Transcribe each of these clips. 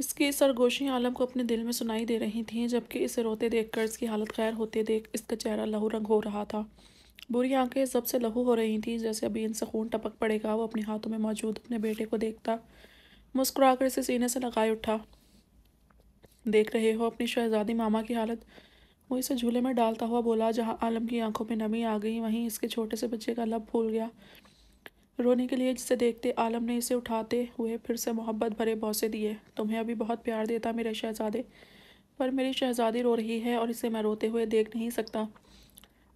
इसकी सरगोशी आलम को अपने दिल में सुनाई दे रही थी जबकि इसे रोते देख कर इसकी हालत खैर होते देख इसका चेहरा लहू रंग हो रहा था बुरी आंखें सब से लहू हो रही थी जैसे अभी इनसे खून टपक पड़ेगा वो अपने हाथों में मौजूद अपने बेटे को देखता मुस्कुराकर इसे सीने से लगाए उठा देख रहे हो अपनी शहजादी मामा की हालत वो इसे झूले में डालता हुआ बोला जहाँ आलम की आंखों में नमी आ गई वहीं इसके छोटे से बच्चे का लब फूल गया रोने के लिए जिसे देखते आलम ने इसे उठाते हुए फिर से मोहब्बत भरे बौसे दिए तुम्हें अभी बहुत प्यार देता मेरे शहजादे पर मेरी शहजादी रो रही है और इसे मैं रोते हुए देख नहीं सकता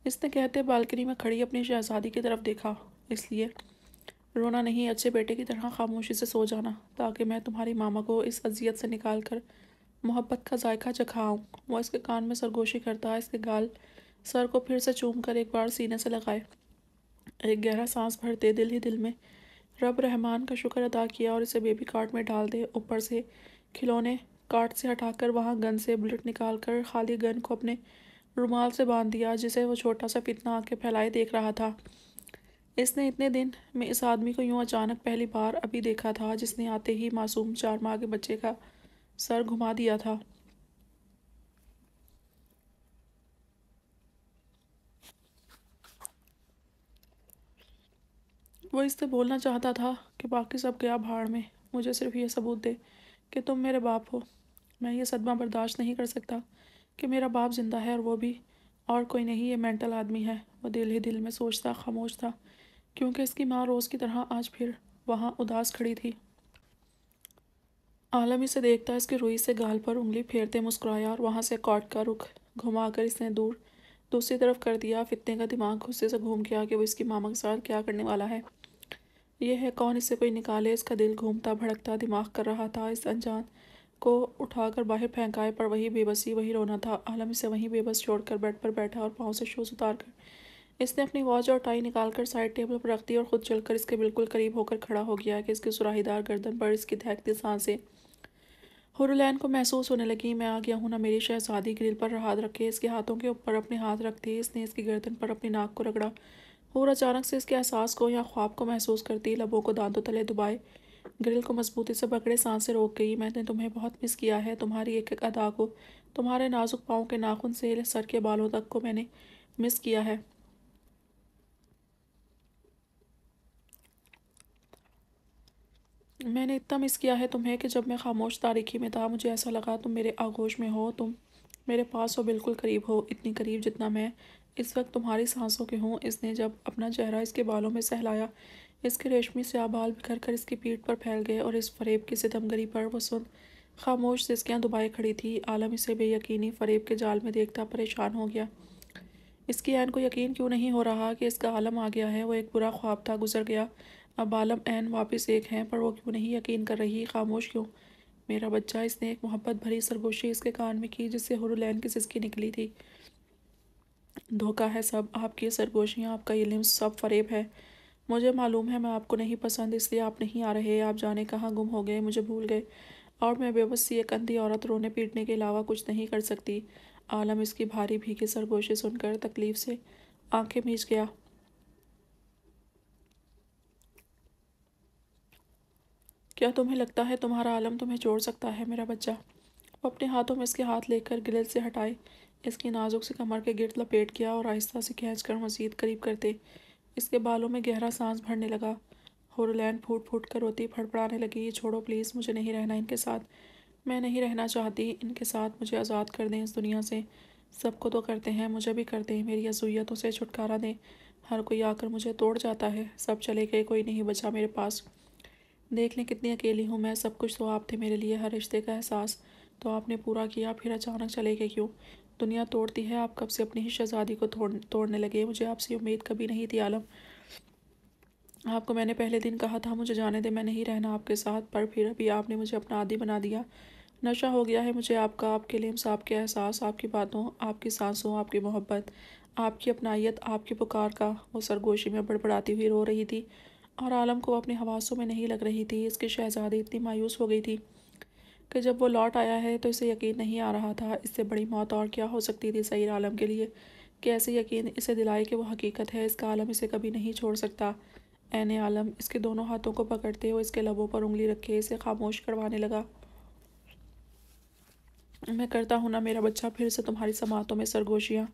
इसने कहते बालकनी में खड़ी अपनी शहजादी की तरफ देखा इसलिए रोना नहीं अच्छे बेटे की तरह खामोशी से सो जाना ताकि मैं तुम्हारी मामा को इस अजियत से निकाल कर मोहब्बत का जायका चखाऊँ वह इसके कान में सरगोशी करता इसके गाल सर को फिर से चूम कर एक बार सीने से लगाए एक गहरा सांस भरते दिल ही दिल में रब रहमान का शुक्र अदा किया और इसे बेबी कार्ट में डाल दे ऊपर से खिलौने कार्ट से हटाकर वहाँ गन से बुलेट निकाल कर खाली गन को अपने रुमाल से बांध दिया जिसे वो छोटा सा फितना आके फैलाए देख रहा था इसने इतने दिन में इस आदमी को यूँ अचानक पहली बार अभी देखा था जिसने आते ही मासूम चार माह के बच्चे का सर घुमा दिया था वो इससे बोलना चाहता था कि बाकी सब गया भाड़ में मुझे सिर्फ ये सबूत दे कि तुम मेरे बाप हो मैं ये सदमा बर्दाश्त नहीं कर सकता कि मेरा बाप ज़िंदा है और वो भी और कोई नहीं ये मेंटल आदमी है वो दिल ही दिल में सोचता खामोश था क्योंकि इसकी माँ रोज़ की तरह आज फिर वहाँ उदास खड़ी थी आलम इसे देखता इसकी रुई से गाल पर उंगली फेरते मुस्कुराया और वहाँ से काट का रुख घुमाकर इसने दूर दूसरी तरफ कर दिया फितने का दिमाग गुस्से से घूम गया कि वो इसकी मामा के साथ क्या करने वाला है यह है कौन इसे कोई निकाले इसका दिल घूमता भड़कता दिमाग कर रहा था इस अनजान को उठाकर बाहर फेंकाए पर वही बेबसी वही रोना था आलम इसे वहीं बेबस छोड़कर बेड पर बैठा और पाँव से शूज़ उतार कर इसने अपनी वॉच और टाई निकाल कर साइड टेबल पर रख दी और ख़ुद चलकर इसके बिल्कुल करीब होकर खड़ा हो गया कि इसकी सुराहीदार गर्दन पर इसकी धहकती सांसें हुरुलैन को महसूस होने लगी मैं आ गया हूँ ना मेरी शहजादी ग्रिल पर हाथ रखे इसके हाथों के ऊपर अपने हाथ रख इसने इसकी गर्दन पर अपनी नाक को रगड़ा और अचानक से इसके एहसास को या ख्वाब को महसूस करती लबों को दांतों तले दुबाए ग्रिल को मजबूती से पकड़े सांस से रोक गई मैंने तुम्हें बहुत मिस किया है तुम्हारी एक एक अदा को तुम्हारे नाजुक पाओं के नाखून से सर के बालों तक को मैंने मिस किया है मैंने इतना मिस किया है तुम्हें कि जब मैं खामोश तारीखी में था मुझे ऐसा लगा तुम मेरे आगोश में हो तुम मेरे पास हो बिल्कुल करीब हो इतनी करीब जितना मैं इस वक्त तुम्हारी सांसों के हों इसने जब अपना चेहरा इसके बालों में सहलाया इसके रेशमी से आबाल बिखर कर इसकी पीठ पर फैल गए और इस फरेब की सितमगरी पर वसुंत खामोश सिस्कियाँ दुबाए खड़ी थी आलम इसे बेयकीनी फरेब के जाल में देखता परेशान हो गया इसकी ऐन को यकीन क्यों नहीं हो रहा कि इसका आलम आ गया है वो एक बुरा ख्वाब था गुजर गया अब आलम ऐन वापस एक हैं पर वो क्यों नहीं यकीन कर रही खामोश क्यों मेरा बच्चा इसने एक मोहब्बत भरी सरगोशी इसके कान में की जिससे हुरुलैन की सिस्की निकली थी धोखा है सब आपकी सरगोशियाँ आपका इलम सब फरेब है मुझे मालूम है मैं आपको नहीं पसंद इसलिए आप नहीं आ रहे आप जाने कहाँ गुम हो गए मुझे भूल गए और मैं बेबस सी एक अंधी औरत रोने पीटने के अलावा कुछ नहीं कर सकती आलम इसकी भारी भीगी सरगोशी सुनकर तकलीफ से आंखें भीज गया क्या तुम्हें लगता है तुम्हारा आलम तुम्हें जोड़ सकता है मेरा बच्चा वो अपने हाथों में इसके हाथ लेकर गिलल से हटाए इसकी नाजुक से कमर के गिरद लपेट किया और आहिस्ता से खींच कर मजीद करीब करते इसके बालों में गहरा सांस भरने लगा होरलैंड फूट फूट कर रोती फड़फड़ाने लगी छोड़ो प्लीज़ मुझे नहीं रहना इनके साथ मैं नहीं रहना चाहती इनके साथ मुझे आज़ाद कर दें इस दुनिया से सबको तो करते हैं मुझे भी कर दें मेरी असूयतों से छुटकारा दें हर कोई आकर मुझे तोड़ जाता है सब चले गए कोई नहीं बचा मेरे पास देख लें कितनी अकेली हूँ मैं सब कुछ तो आप थे मेरे लिए हर रिश्ते का एहसास तो आपने पूरा किया फिर अचानक चले गए क्यों दुनिया तोड़ती है आप कब से अपनी ही शहजादी को तोड़ तोड़ने लगे मुझे आपसे उम्मीद कभी नहीं थी आलम आपको मैंने पहले दिन कहा था मुझे जाने दे मैं नहीं रहना आपके साथ पर फिर अभी आपने मुझे अपना आदि बना दिया नशा हो गया है मुझे आपका आपके लिम्स आपके एहसास आपकी बातों आपकी सांसों आपकी मोहब्बत आपकी अपनाइत आपकी पुकार का वो सरगोशी में बड़बड़ाती हुई रो रही थी और आलम को अपने हवासों में नहीं लग रही थी इसकी शहजादी इतनी मायूस हो गई थी कि जब वो लौट आया है तो इसे यकीन नहीं आ रहा था इससे बड़ी मौत और क्या हो सकती थी सईद आलम के लिए कि ऐसे यकीन इसे दिलाए कि वो हकीकत है इसका आलम इसे कभी नहीं छोड़ सकता एन आलम इसके दोनों हाथों को पकड़ते हुए इसके लबों पर उंगली रखे इसे खामोश करवाने लगा मैं करता हूँ ना मेरा बच्चा फिर से तुम्हारी समातों में सरगोशियाँ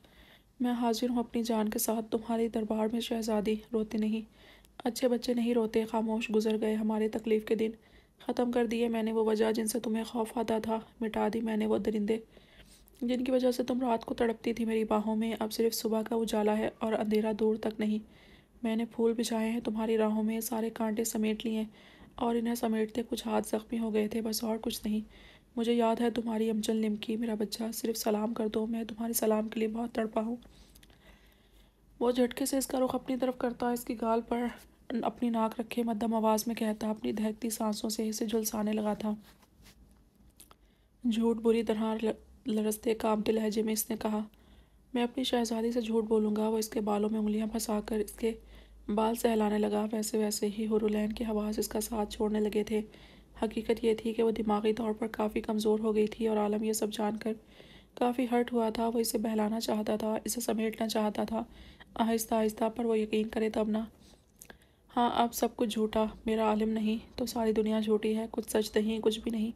मैं हाजिर हूँ अपनी जान के साथ तुम्हारे दरबार में शहजादी रोते नहीं अच्छे बच्चे नहीं रोते खामोश गुजर गए हमारे तकलीफ़ के दिन ख़त्म कर दिए मैंने वो वजह जिनसे तुम्हें खौफ आता था मिटा दी मैंने वो दरिंदे जिनकी वजह से तुम रात को तड़पती थी मेरी बाहों में अब सिर्फ सुबह का उजाला है और अंधेरा दूर तक नहीं मैंने फूल बिछाए हैं तुम्हारी राहों में सारे कांटे समेट लिए और इन्हें समेटते कुछ हाथ ज़ख्मी हो गए थे बस और कुछ नहीं मुझे याद है तुम्हारी अमजल निमकी मेरा बच्चा सिर्फ सलाम कर दो मैं तुम्हारे सलाम के लिए बहुत तड़पा हूँ वो झटके से इसका रुख अपनी तरफ करता है इसकी गाल पर अपनी नाक रखे मध्यम आवाज़ में कहता अपनी दहकती सांसों से इसे झुलसाने लगा था झूठ बुरी तरह लड़सते कामते लहजे में इसने कहा मैं अपनी शहजादी से झूठ बोलूँगा वो इसके बालों में उंगलियाँ फंसा कर इसके बाल सहलाने लगा वैसे वैसे ही हुरुलैन के हवास इसका साथ छोड़ने लगे थे हकीकत यह थी कि वो दिमागी तौर पर काफ़ी कमज़ोर हो गई थी और आलम यह सब जानकर काफ़ी हर्ट हुआ था वो इसे बहलाना चाहता था इसे समेटना चाहता था आहिस्ता आहिस्ता पर वो यकीन करे तब ना हाँ अब सब कुछ झूठा मेरा आलम नहीं तो सारी दुनिया झूठी है कुछ सच नहीं कुछ भी नहीं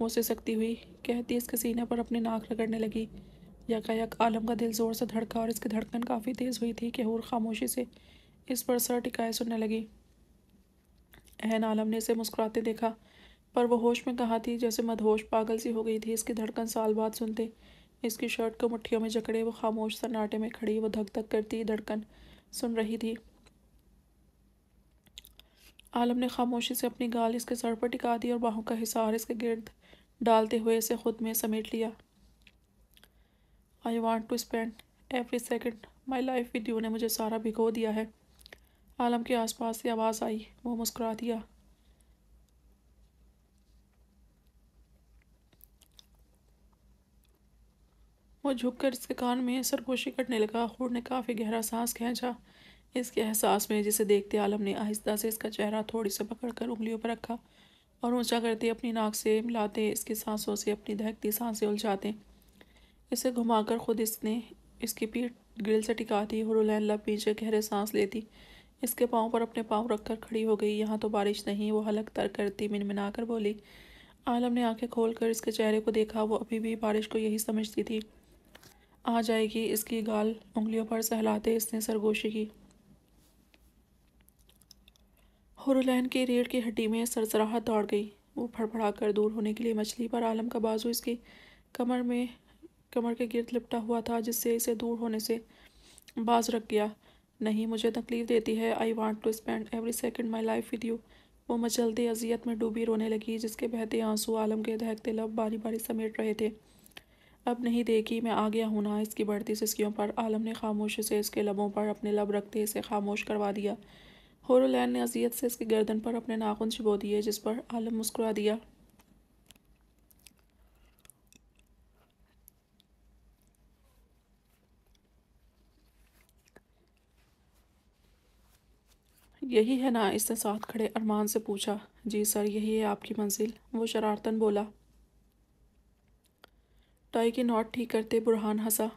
मुँह सकती हुई कहती इसके सीने पर अपनी नाक रगड़ने लगी यकायक आलम का दिल ज़ोर से धड़का और इसकी धड़कन काफ़ी तेज़ हुई थी कि हूर खामोशी से इस पर सर टिकाए सुनने लगी एहन आलम ने इसे मुस्कुराते देखा पर वह होश में कहा थी जैसे मदहोश पागल सी हो गई थी इसकी धड़कन साल बाद सुनते इसकी शर्ट को मुठ्ठियों में जकड़े वो खामोश सन्नाटे में खड़ी वो धक धक करती धड़कन सुन रही थी आलम ने खामोशी से अपनी गाल इसके सर पर टिका दी और बाहों का हिसार इसके गिर्द डालते हुए इसे खुद में समेट लिया I want to spend every second my life with you ने मुझे सारा भिगो दिया है आलम के आसपास से आवाज़ आई वो मुस्कुरा दिया वो झुककर इसके कान में सरगोशी कटने लगा खूर ने काफ़ी गहरा सांस खींचा इसके एहसास में जिसे देखते आलम ने आहिस्ता से इसका चेहरा थोड़ी सा पकड़कर उंगलियों पर रखा और ऊंचा करते अपनी नाक से मिलाते इसकी सांसों से अपनी दहकती सांसें उलझाते इसे घुमाकर खुद इसने इसकी पीठ ग्रिल से टिकाती हुरलैन लब पीछे गहरे सांस लेती इसके पाँव पर अपने पाँव रखकर खड़ी हो गई यहाँ तो बारिश नहीं वो हलक तर करती मिनमिना कर बोली आलम ने आंखें खोल कर इसके चेहरे को देखा वो अभी भी बारिश को यही समझती थी आ जाएगी इसकी गाल उंगलियों पर सहलाते इसने सरगोशी की हुरलैन के रेड़ की हड्डी में सरसराहट दौड़ गई वो फड़फड़ा कर दूर होने के लिए मछली पर आलम का बाजू इसकी कमर में कमर के गिरद लिपटा हुआ था जिससे इसे दूर होने से बाज रख गया नहीं मुझे तकलीफ देती है I want to spend every second my life with you वो मचलते अजियत में डूबी रोने लगी जिसके बहते आंसू आलम के दहकते लब बारी बारी समेट रहे थे अब नहीं देखी मैं आ गया हूँ ना इसकी बढ़ती सिस्कियों पर आलम ने खामोशी से इसके लबों पर अपने लब रखते इसे खामोश करवा दिया होरोलैन ने अजियत से इसके गर्दन पर अपने नाखून छिबो दिए जिस पर आलम मुस्कुरा दिया यही है ना इसने साथ खड़े अरमान से पूछा जी सर यही है आपकी मंजिल वो शरारतन बोला टाई की नॉट ठीक करते बुरहान हंसा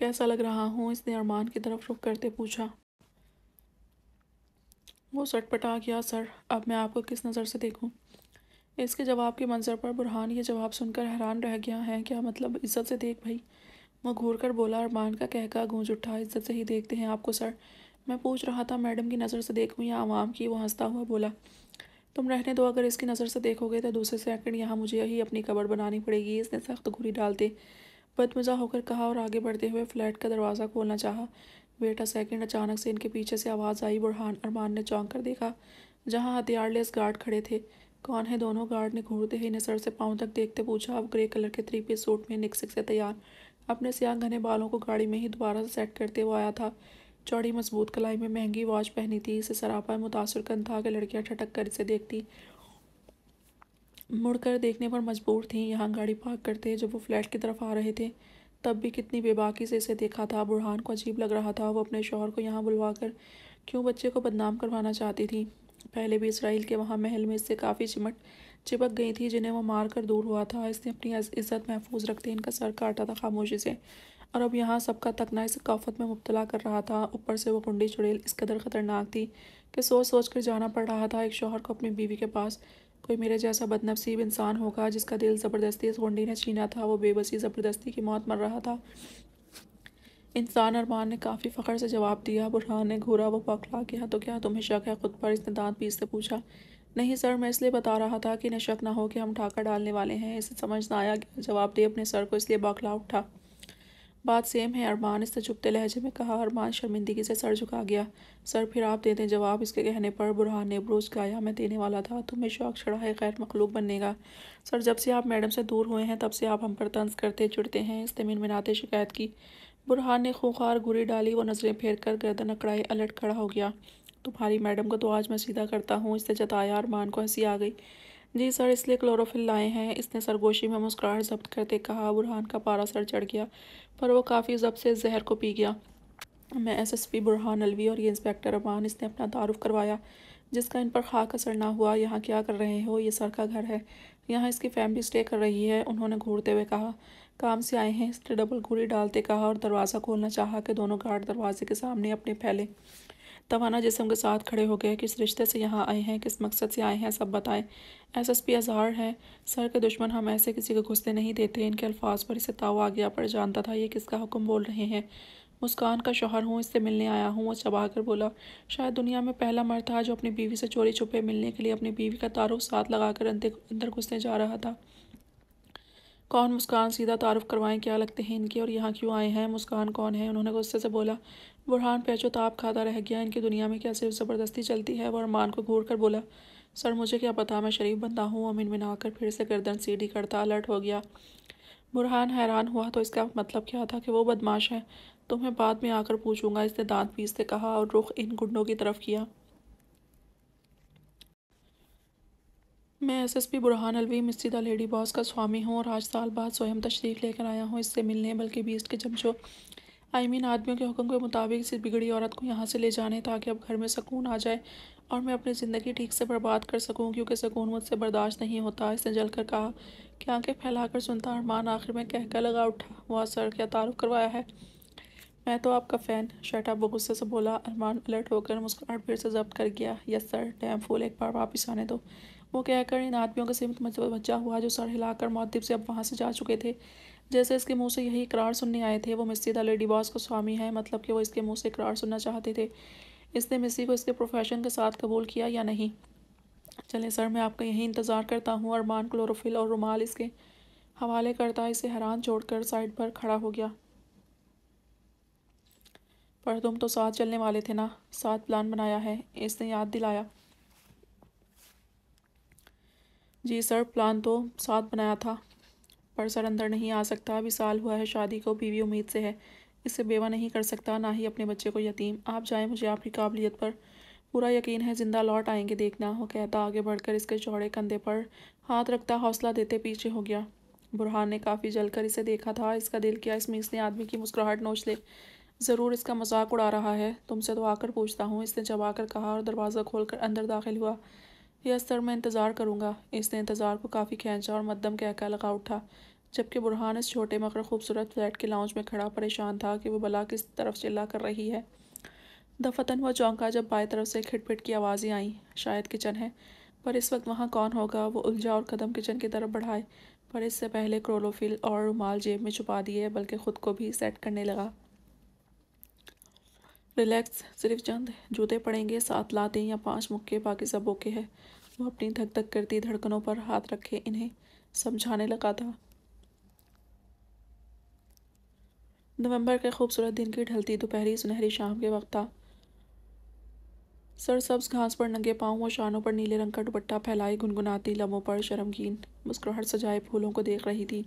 कैसा लग रहा हूँ इसने अरमान की तरफ रुख करते पूछा वो सटपटा गया सर अब मैं आपको किस नज़र से देखूँ इसके जवाब के मंजर पर बुरहान ये जवाब सुनकर हैरान रह गया है क्या मतलब इज्जत से देख भाई वो घूर कर बोला अरमान का कहका गूंज उठा इज्जत से ही देखते हैं आपको सर मैं पूछ रहा था मैडम की नज़र से देखूँ या आवाम की वो हंसता हुआ बोला तुम रहने दो अगर इसकी नज़र से देखोगे तो दूसरे सेकंड यहाँ मुझे यही अपनी कबर बनानी पड़ेगी इसने सख्त घुरी डालते बदमज़ा होकर कहा और आगे बढ़ते हुए फ्लैट का दरवाज़ा खोलना चाहा बेटा सेकंड अचानक से इनके पीछे से आवाज़ आई बुरहान अरमान ने चौंक कर देखा जहाँ हथियार लेस गार्ड खड़े थे कौन है दोनों गार्ड ने घूरते ही इन्हें सर से पाँव तक देखते पूछा अब ग्रे कलर के थ्री पीस सूट में निकसिक से तैयार अपने सियाह घने बालों को गाड़ी में ही दोबारा से सेट करते हुए आया था चौड़ी मजबूत कलाई में महंगी वॉच पहनी थी इसे सरापा मुतासर कन था कि लड़कियाँ ठटक कर इसे देखती मुड़कर देखने पर मजबूर थी यहाँ गाड़ी पार्क करते जब वो फ्लैट की तरफ आ रहे थे तब भी कितनी बेबाकी से इसे देखा था बुरहान को अजीब लग रहा था वो अपने शोहर को यहाँ बुलवा कर क्यों बच्चे को बदनाम करवाना चाहती थी पहले भी इसराइल के वहाँ महल में इससे काफ़ी चिमट चिपक गई थी जिन्हें वो मार कर दूर हुआ था इसने अपनी इज्जत महफूज रखते इनका सर काटा था खामोशी से और अब यहाँ सबका तकना इस काफत में मुबतला कर रहा था ऊपर से वो कुंडी चुड़ेल इस कदर ख़तरनाक थी कि सोच सोच कर जाना पड़ रहा था एक शोहर को अपनी बीवी के पास कोई मेरे जैसा बदनसीब इंसान होगा जिसका दिल ज़बरदस्ती इस गुंडी ने छीना था वो बेबसी ज़बरदस्ती की मौत मर रहा था इंसान अरमान ने काफ़ी फ़खर से जवाब दिया बुरहान ने घूरा वो पकड़ा गया तो क्या तुम्हें शक है खुद पर इसने दांत पीस से पूछा नहीं सर मैं इसलिए बता रहा था कि इन्हें शक ना हो कि हम ठाकर डालने वाले हैं इसे समझ ना आया जवाब दे अपने सर को इसलिए बौखला उठा बात सेम है अरमान इस तजुबते लहजे में कहा अरमान शर्मिंदगी से सर झुका गया सर फिर आप देते जवाब इसके कहने पर बुरहान ने बरूज गाया मैं देने वाला था तुम्हें शौक छड़ा है खैर मखलूक बनने का सर जब से आप मैडम से दूर हुए हैं तब से आप हम पर तंज करते जुड़ते हैं इस्तेमिन मिनाते शिकायत की बुरहान ने खूखार गुरी डाली वो नज़रें फेर कर गर्दन अकड़ाई अलट खड़ा हो गया तुम्हारी मैडम को तो आज मैं सीधा करता हूँ इससे जताया अरमान को हंसी आ गई जी सर इसलिए क्लोरोफिल लाए हैं इसने सरगोशी में मुस्कुराहट जब्त करते कहा बुरहान का पारा सर चढ़ गया पर वो काफ़ी जब से जहर को पी गया मैं एसएसपी बुरहान अलवी और ये इंस्पेक्टर अमान इसने अपना तारुफ करवाया जिसका इन पर खाक असर ना हुआ यहाँ क्या कर रहे हो ये सर का घर है यहाँ इसकी फैमिली स्टे कर रही है उन्होंने घूरते हुए कहा काम से आए हैं इसने डबल गोली डालते कहा और दरवाज़ा खोलना चाहा कि दोनों गार्ड दरवाजे के सामने अपने फैले तवाना जिसम के साथ खड़े हो गए किस रिश्ते से यहाँ आए हैं किस मकसद से आए हैं सब बताएं एस एस पी अजहार है सर के दुश्मन हम ऐसे किसी को घुसते नहीं देते इनके अल्फाज पर इसे ताव आ गया पर जानता था ये किसका हुक्म बोल रहे हैं मुस्कान का शोहर हूँ इससे मिलने आया हूँ वो चबा कर बोला शायद दुनिया में पहला मर था जो अपनी बीवी से चोरी छुपे मिलने के लिए अपनी बीवी का तारुफ साथ लगाकर अंदर घुसने जा रहा था कौन मुस्कान सीधा तारुफ करवाएं क्या लगते हैं इनके और यहाँ क्यों आए हैं मुस्कान कौन है उन्होंने गुस्से से बोला बुरहान पेचो ताप खाता रह गया इनकी दुनिया में क्या सिर्फ ज़बरदस्ती चलती है और अरमान को घूर कर बोला सर मुझे क्या पता मैं शरीफ बंदा हूँ अमीन में आकर फिर से गर्दन सीढ़ी करता अलर्ट हो गया बुरहान हैरान हुआ तो इसका मतलब क्या था कि वो बदमाश है तो मैं बाद में आकर पूछूंगा इसने दांत पीसते कहा और रुख इन गुंडों की तरफ किया मैं एसएसपी बुरहान अलवी मिस्सीदा लेडी बॉस का स्वामी हूँ और आज साल बाद स्वयं तशरीफ़ लेकर आया हूँ इससे मिलने बल्कि बीस्ट के चमचो मीन आदमियों के हुक्म के मुताबिक इस बिगड़ी औरत को यहाँ से ले जाने ताकि अब घर में सुकून आ जाए और मैं अपनी ज़िंदगी ठीक से बर्बाद कर सकूँ क्योंकि सुकून मुझसे बर्दाश्त नहीं होता इसने जल कर कहा कि आंखें फैलाकर सुनता अरमान आखिर में कहका लगा उठा वह सर क्या तारुफ करवाया है मैं तो आपका फ़ैन शर्टा गुस्से से बोला अरमान अलर्ट होकर मुस्कुराहट फिर से जब्त कर गया यस सर डैम फूल एक बार वापस आने दो वो कहकर इन आदमियों के सीमित बचा हुआ जो सर हिलाकर मौतब से अब वहाँ से जा चुके थे जैसे इसके मुंह से यही करार सुनने आए थे वो मिस्सी अली डिबॉस को स्वामी है मतलब कि वो इसके मुंह से करार सुनना चाहते थे इसने मिस्सी को इसके प्रोफेशन के साथ कबूल किया या नहीं चलें सर मैं आपका यही इंतज़ार करता हूँ अरमान क्लोरोफिल और रुमाल इसके हवाले करता इसे हैरान छोड़कर साइड पर खड़ा हो गया पर तुम तो साथ चलने वाले थे ना साथ प्लान बनाया है इसने याद दिलाया जी सर प्लान तो साथ बनाया था परसर अंदर नहीं आ सकता अभी साल हुआ है शादी को बीवी उम्मीद से है इसे बेवा नहीं कर सकता ना ही अपने बच्चे को यतीम आप जाए मुझे आपकी काबिलियत पर पूरा यकीन है ज़िंदा लौट आएंगे देखना वो कहता आगे बढ़कर इसके चौड़े कंधे पर हाथ रखता हौसला देते पीछे हो गया बुरहान ने काफ़ी जलकर इसे देखा था इसका दिल किया इसमें इसने आदमी की मुस्कुराहट नोच ले ज़रूर इसका मजाक उड़ा रहा है तुमसे तो आकर पूछता हूँ इसने जब आकर कहा और दरवाज़ा खोलकर अंदर दाखिल हुआ यस सर मैं इंतज़ार करूँगा इसने इंतज़ार को काफ़ी खींचा और मद्दम कहका लगा उठा जबकि बुरहान इस छोटे मगर खूबसूरत फ्लैट के लाउंज में खड़ा परेशान था कि वह भला किस तरफ चिल्ला कर रही है दफतन वह चौंका जब बाएं तरफ से खिटपिट की आवाज़ें आईं शायद किचन है पर इस वक्त वहाँ कौन होगा वो उलझा और कदम किचन की तरफ बढ़ाए पर इससे पहले क्रोलोफिल और रुमाल जेब में छुपा दिए बल्कि ख़ुद को भी सेट करने लगा रिलैक्स सिर्फ चंद जूते पड़ेंगे सात लाते या पांच मुक्के बाकी सब ओके है वो अपनी धक धक करती धड़कनों पर हाथ रखे इन्हें समझाने लगा था नवंबर के खूबसूरत दिन की ढलती दोपहरी सुनहरी शाम के वक्त था सरसब्ज घास पर नंगे पाँव और शानों पर नीले रंग का दुपट्टा फैलाए गुनगुनाती लम्हों पर शर्मगीन मुस्कुराहट सजाए फूलों को देख रही थी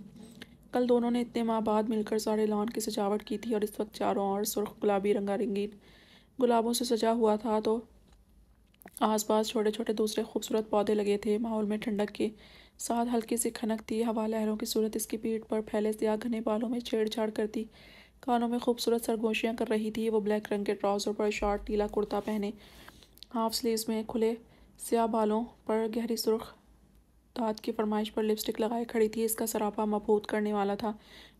कल दोनों ने इतने माह बाद मिलकर सारे लॉन की सजावट की थी और इस वक्त चारों ओर सुर्ख गुलाबी रंगा रंगीन गुलाबों से सजा हुआ था तो आसपास छोटे छोटे दूसरे खूबसूरत पौधे लगे थे माहौल में ठंडक के साथ हल्की सी खनक थी हवा लहरों की सूरत इसकी पीठ पर फैले सिया घने बालों में छेड़छाड़ करती कानों में खूबसूरत सरगोशियाँ कर रही थी वो ब्लैक रंग के ट्राउज़र पर शॉर्ट टीला कुर्ता पहने हाफ स्लीव्स में खुले स्याह बालों पर गहरी सुर्ख तात की फरमाइश पर लिपस्टिक लगाए खड़ी थी इसका सरापा मबूत करने वाला था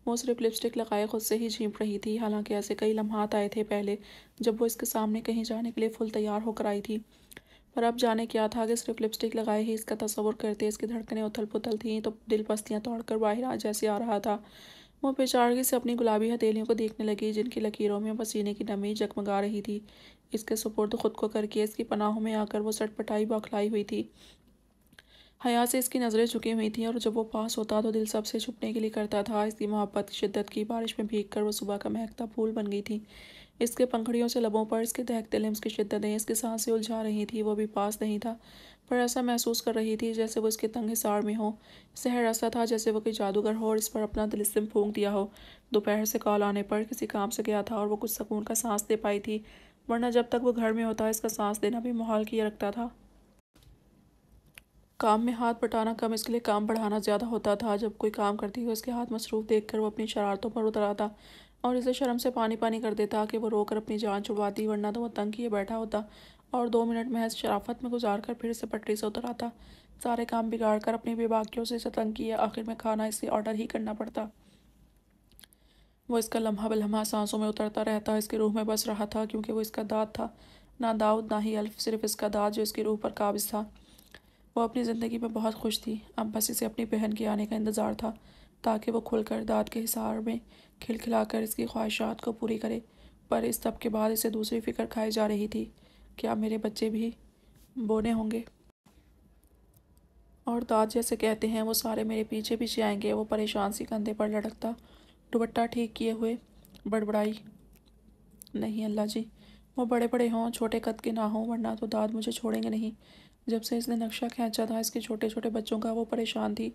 वो सिर्फ लिपस्टिक लगाए खुद से ही झींप रही थी हालांकि ऐसे कई लम्हात आए थे पहले जब वो इसके सामने कहीं जाने के लिए फुल तैयार होकर आई थी पर अब जाने क्या था कि सिर्फ लिपस्टिक लगाए ही इसका तस्वुर करते इसकी धड़कनें उथल पुथल थी तो दिल पस्तियाँ तोड़ कर बाहर आ जैसे आ रहा था वो बेचारगी से अपनी गुलाबी हथेलियों को देखने लगी जिनकी लकीरों में पसीने की नमी जगमगा रही थी इसके सुपुर्द खुद को करके इसकी पनाहों में आकर वो सटपटाई बौखलाई हुई थी हया से इसकी नज़रें झुकी हुई थीं और जब वो पास होता तो दिल सबसे छुपने के लिए करता था इसकी मोहब्बत की शिद्दत की बारिश में भीग कर वो सुबह का महकता फूल बन गई थी इसके पंखड़ियों से लबों पर इसके दहकते लिम्स की शिद्दतें इसके से उलझा रही थी वो भी पास नहीं था पर ऐसा महसूस कर रही थी जैसे वो इसके तंग हिसार में हो शहर ऐसा था जैसे वो कोई जादूगर हो और इस पर अपना दिलस्म फूंक दिया हो दोपहर से कॉल आने पर किसी काम से गया था और वो कुछ सुकून का सांस दे पाई थी वरना जब तक वो घर में होता इसका सांस देना भी माहौल किया रखता था काम में हाथ बटाना कम इसके लिए काम बढ़ाना ज़्यादा होता था जब कोई काम करती हुई उसके हाथ मसरूफ़ देख कर वो अपनी शरारतों पर उतर आता और इसे शर्म से पानी पानी कर देता कि वो रोकर अपनी जान छुड़वाती वरना तो वह तंग किए बैठा होता और दो मिनट महज शराफत में गुजार कर फिर से पटरी से उतर आता सारे काम बिगाड़ कर अपनी बेबाकियों से इसे तंग किया आखिर में खाना इसे ऑर्डर ही करना पड़ता वो इसका लम्हा बलम्हा सांसों में उतरता रहता इसके रूह में बस रहा था क्योंकि वो इसका दाँत था ना दाऊद ना ही अल्फ सिर्फ इसका दाँत जो इसके रूह पर काबिज था वो अपनी ज़िंदगी में बहुत खुश थी अब बस इसे अपनी बहन के आने का इंतज़ार था ताकि वो खुलकर दाद के हिसार में खिलखिलाकर इसकी ख्वाहिशात को पूरी करे पर इस तब के बाद इसे दूसरी फिक्र खाई जा रही थी क्या मेरे बच्चे भी बोने होंगे और दाद जैसे कहते हैं वो सारे मेरे पीछे पीछे आएंगे वो परेशान सी कंधे पर लड़कता दुबट्टा ठीक किए हुए बड़बड़ाई नहीं अल्लाह जी वो बड़े बड़े हों छोटे कद के ना हों वरना तो दाद मुझे छोड़ेंगे नहीं जब से इसने नक्शा खींचा था इसके छोटे छोटे बच्चों का वो परेशान थी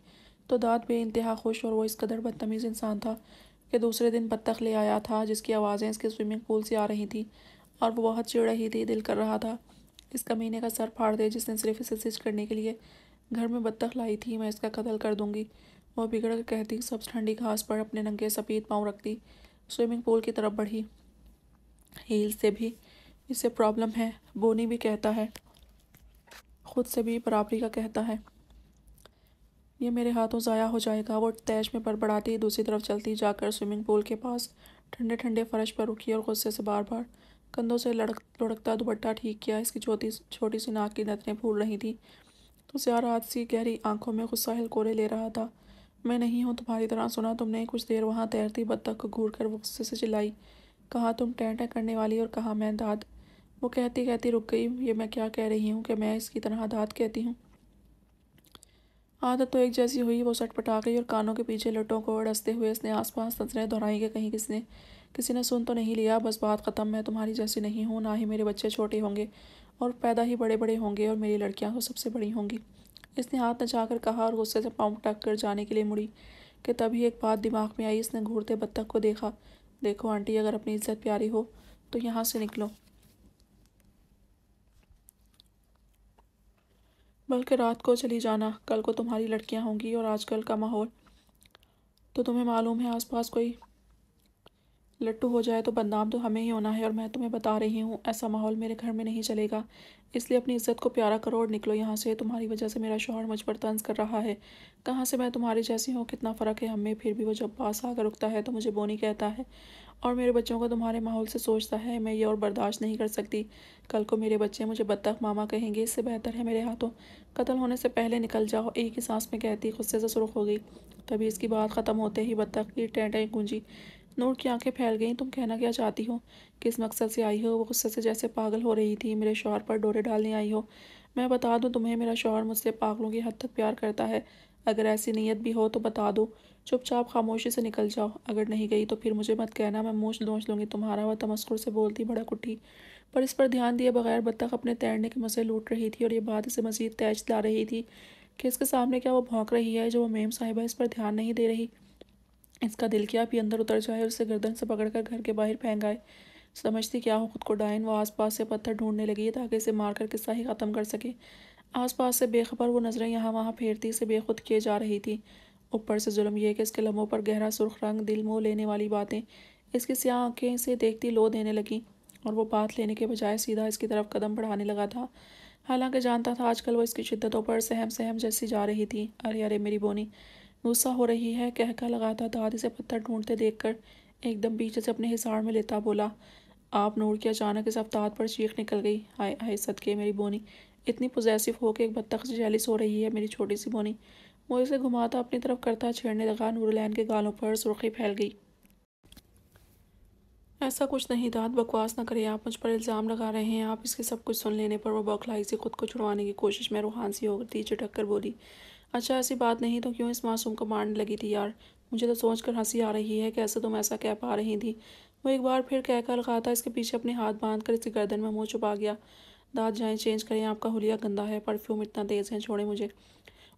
तो दाद बे इंतहा खुश और वो इस कदर बदतमीज़ इंसान था कि दूसरे दिन बत्तख ले आया था जिसकी आवाज़ें इसके स्विमिंग पूल से आ रही थी और वो बहुत चिड़ रही थी दिल कर रहा था इस कमीने का सर फाड़ दे जिसने सिर्फ इसे सिज करने के लिए घर में बत्तख लाई थी मैं इसका कत्ल कर दूंगी वह बिगड़ कर कहती सब ठंडी घास पर अपने नंगे सफ़ेद पाँव रखती स्विमिंग पूल की तरफ बढ़ी हील से भी इससे प्रॉब्लम है बोनी भी कहता है ख़ुद से भी बराबरी का कहता है ये मेरे हाथों ज़ाया हो जाएगा वो तेज में बड़बड़ाती दूसरी तरफ चलती जाकर स्विमिंग पूल के पास ठंडे ठंडे फर्श पर रुकी और गुस्से से बार बार कंधों से लड़क लुढ़कता दुपट्टा ठीक किया इसकी छोटी छोटी सी नाक की नतरें फूल रही थी तो सियार हाथ सी गहरी आंखों में गुस्सा हिलकोरे ले रहा था मैं नहीं हूँ तुम्हारी तरह सुना तुमने कुछ देर वहाँ तैरती बत्तख को घूर कर गुस्से से चिल्लाई कहा तुम टेंटा करने वाली और कहा मैं दाद वो कहती कहती रुक गई ये मैं क्या कह रही हूँ कि मैं इसकी तरह आदात कहती हूँ आदत तो एक जैसी हुई वो सटपटा गई और कानों के पीछे लटों को डसते हुए इसने आसपास नजरें दोहराई कि कहीं किसने किसी ने सुन तो नहीं लिया बस बात ख़त्म मैं तुम्हारी जैसी नहीं हूँ ना ही मेरे बच्चे छोटे होंगे और पैदा ही बड़े बड़े होंगे और मेरी लड़कियाँ तो सबसे बड़ी होंगी इसने हाथ नचा कर कहा और गुस्से से पाँव टक कर जाने के लिए मुड़ी कि तभी एक बात दिमाग में आई इसने घूरते बत्तख को देखा देखो आंटी अगर अपनी इज्जत प्यारी हो तो यहाँ से निकलो बल्कि रात को चली जाना कल को तुम्हारी लड़कियां होंगी और आजकल का माहौल तो तुम्हें मालूम है आसपास कोई लट्टू हो जाए तो बदनाम तो हमें ही होना है और मैं तुम्हें बता रही हूँ ऐसा माहौल मेरे घर में नहीं चलेगा इसलिए अपनी इज्जत को प्यारा करो और निकलो यहाँ से तुम्हारी वजह से मेरा शोहर मुझ पर तंज कर रहा है कहाँ से मैं तुम्हारी जैसी हूँ कितना फ़र्क है हमें फिर भी वो जब पास आकर रुकता है तो मुझे बोनी कहता है और मेरे बच्चों को तुम्हारे माहौल से सोचता है मैं ये और बर्दाश्त नहीं कर सकती कल को मेरे बच्चे मुझे बत्तख मामा कहेंगे इससे बेहतर है मेरे हाथों कत्ल होने से पहले निकल जाओ एक ही सांस में कहती गुस्से से सुरख हो गई तभी इसकी बात ख़त्म होते ही बत्तख की टेंटें गूंजी नूर की आंखें फैल गईं तुम कहना क्या चाहती हो किस मकसद से आई हो वो गुस्से से जैसे पागल हो रही थी मेरे शोहर पर डोरे डालने आई हो मैं बता दूं तुम्हें मेरा शोहर मुझसे पागलों की हद तक प्यार करता है अगर ऐसी नीयत भी हो तो बता दो चुपचाप खामोशी से निकल जाओ अगर नहीं गई तो फिर मुझे मत कहना मैं मूछ लोच लूँगी तुम्हारा वह तमस्कुर से बोलती बड़ा कुटी पर इस पर ध्यान दिए बगैर बत्तख अपने तैरने के मज़े लूट रही थी और ये बात इसे मज़ीद तेज ला रही थी कि इसके सामने क्या वो भौंक रही है जो वो मेम साहिबा इस पर ध्यान नहीं दे रही इसका दिल क्या भी अंदर उतर जाए और उसे गर्दन से पकड़कर घर के बाहर फेंक आए समझती क्या हो खुद को डायन वो आसपास से पत्थर ढूंढने लगी ताकि इसे मारकर किस्सा ही ख़त्म कर सके आसपास से बेखबर वो नज़रें यहाँ वहाँ फेरती से बेखुद किए जा रही थी ऊपर से जुल्म यह कि इसके लम्हों पर गहरा सुर्ख रंग दिल मोह लेने वाली बातें इसकी स्याह आँखें से देखती लो देने लगी और वो बात लेने के बजाय सीधा इसकी तरफ कदम बढ़ाने लगा था हालांकि जानता था आजकल वो इसकी शिद्दतों पर सहम सहम जैसी जा रही थी अरे अरे मेरी बोनी गुस्सा हो रही है कहका लगाता दादी से पत्थर ढूंढते देखकर एकदम पीछे से अपने हिसार में लेता बोला आप नूर की अचानक इस अफ्ताद पर चीख निकल गई हाय हाय सदके मेरी बोनी इतनी पोजेसिव हो कि एक बत्तख से जैलिस हो रही है मेरी छोटी सी बोनी वो इसे घुमाता अपनी तरफ करता छेड़ने लगा नूरलैन के गालों पर सुर्खी फैल गई ऐसा कुछ नहीं दाद बकवास ना करें आप मुझ पर इल्ज़ाम लगा रहे हैं आप इसके सब कुछ सुन लेने पर वो बौखलाई से खुद को छुड़वाने की कोशिश में रूहान सी थी चिटक कर बोली अच्छा ऐसी बात नहीं तो क्यों इस मासूम को मारने लगी थी यार मुझे तो सोच कर हंसी आ रही है कैसे तुम ऐसा कह पा रही थी वो एक बार फिर कहकर लगा था इसके पीछे अपने हाथ बांध कर इसके गर्दन में मुँह छुपा गया दाँत जाएँ चेंज करें आपका हुलिया गंदा है परफ्यूम इतना तेज़ है छोड़े मुझे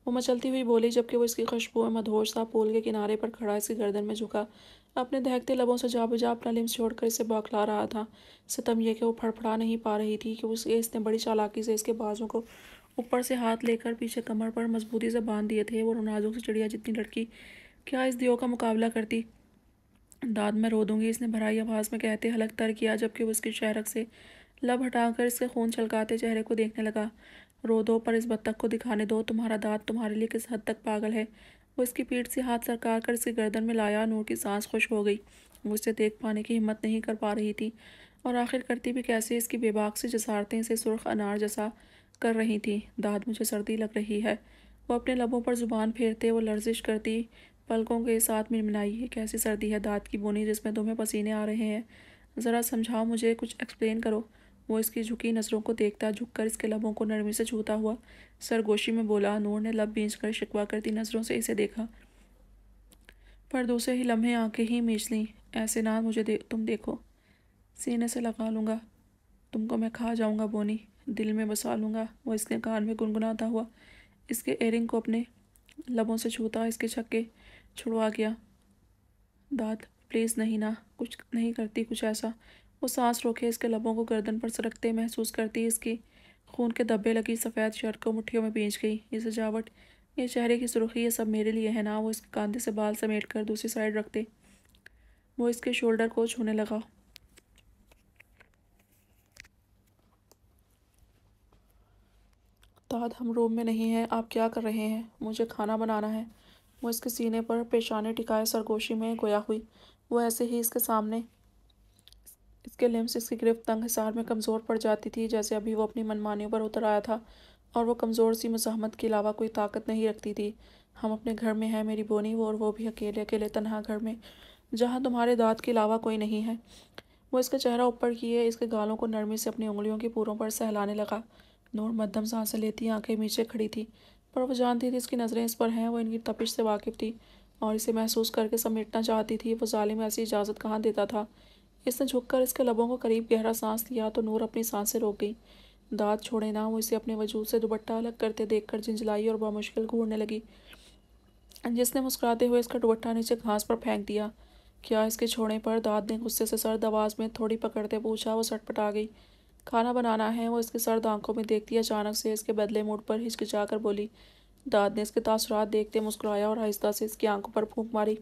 वो मचलती हुई बोली जबकि वो इसकी खुशबू में मधोश सा पुल के किनारे पर खड़ा इसकी गर्दन में झुका अपने दहकते लबों से जाबुजा अपना लिम्स छोड़कर इसे बौखला रहा था सितम यह कि वो फड़फड़ा नहीं पा रही थी कि उसके इसने बड़ी चालाकी से इसके बाजों को ऊपर से हाथ लेकर पीछे कमर पर मजबूती से बांध दिए थे वो नाजुक से चिड़िया जितनी लड़की क्या इस दियो का मुकाबला करती दाद में रो दूंगी इसने भराई आवाज़ में कहते हलक तर किया जबकि वो उसकी शहरक से लब हटाकर इसके खून छलकाते चेहरे को देखने लगा रो दो पर इस बत्तख को दिखाने दो तुम्हारा दांत तुम्हारे लिए किस हद तक पागल है वो इसकी पीठ से हाथ सरकार कर इसकी गर्दन में लाया नूर की सांस खुश हो गई वो इसे देख पाने की हिम्मत नहीं कर पा रही थी और आखिर करती भी कैसे इसकी बेबाक से जसारतें इसे सुरख अनार जैसा कर रही थी दाद मुझे सर्दी लग रही है वो अपने लबों पर ज़ुबान फेरते वो लर्जिश करती पलकों के साथ मिनमिनाई है कैसी सर्दी है दाद की बोनी जिसमें तुम्हें पसीने आ रहे हैं ज़रा समझाओ मुझे कुछ एक्सप्लेन करो वो इसकी झुकी नज़रों को देखता झुक कर इसके लबों को नरमी से छूता हुआ सरगोशी में बोला नूर ने लब बींच कर शिकवा करती नज़रों से इसे देखा पर दूसरे ही लम्हे आंखें ही मीच लीं ऐसे ना मुझे दे, तुम देखो सीने से लगा लूँगा तुमको मैं खा जाऊँगा बोनी दिल में बसा लूँगा वो इसके कान में गुनगुनाता हुआ इसके एयरिंग को अपने लबों से छूता इसके छक्के छुड़वा गया दाद प्लीज़ नहीं ना कुछ नहीं करती कुछ ऐसा वो सांस रोके इसके लबों को गर्दन पर सरकते महसूस करती इसकी खून के धब्बे लगी सफ़ेद शर्ट को मुठ्ठियों में बेच गई ये सजावट ये चेहरे की सुर्खी ये सब मेरे लिए है ना वो इसके कंधे से बाल समेट कर दूसरी साइड रखते वो इसके शोल्डर को छूने लगा ताद हम रूम में नहीं हैं आप क्या कर रहे हैं मुझे खाना बनाना है वो इसके सीने पर पेशाने टिकाए सरगोशी में गोया हुई वो ऐसे ही इसके सामने इसके लिम्स इसकी गिरफ्त तंग हिसार में कमज़ोर पड़ जाती थी जैसे अभी वो अपनी मनमानियों पर उतर आया था और वो कमज़ोर सी मुजामत के अलावा कोई ताकत नहीं रखती थी हम अपने घर में हैं मेरी बोनी वो और वो भी अकेले अकेले तनहा घर में जहाँ तुम्हारे दांत के अलावा कोई नहीं है वो इसका चेहरा ऊपर किए इसके गालों को नरमी से अपनी उंगलियों के पूरों पर सहलाने लगा नूर मध्यम सांसें लेती आंखें नीचे खड़ी थी पर वो जानती थी इसकी नज़रें इस पर हैं वो इनकी तपिश से वाकिफ थी और इसे महसूस करके समेटना चाहती थी वो जालिम ऐसी इजाज़त कहाँ देता था इसने झुककर इसके लबों को करीब गहरा सांस लिया तो नूर अपनी सांसें रोक गई दांत छोड़े ना वो इसे अपने वजूद से दुबट्टा अलग करते देखकर झिंझलाई और बामुश्किल घूरने लगी जिसने मुस्कुराते हुए इसका दुबट्टा नीचे घास पर फेंक दिया क्या इसके छोड़ने पर दाद ने गुस्से से सर्द आवाज़ में थोड़ी पकड़ते पूछा वो आ गई खाना बनाना है वो इसके सर्द आंखों में देखती अचानक से इसके बदले मूड पर हिचकिचा कर बोली दाद ने इसके तासरात देखते मुस्कुराया और आहिस्ता से इसकी आंखों पर फूंक मारी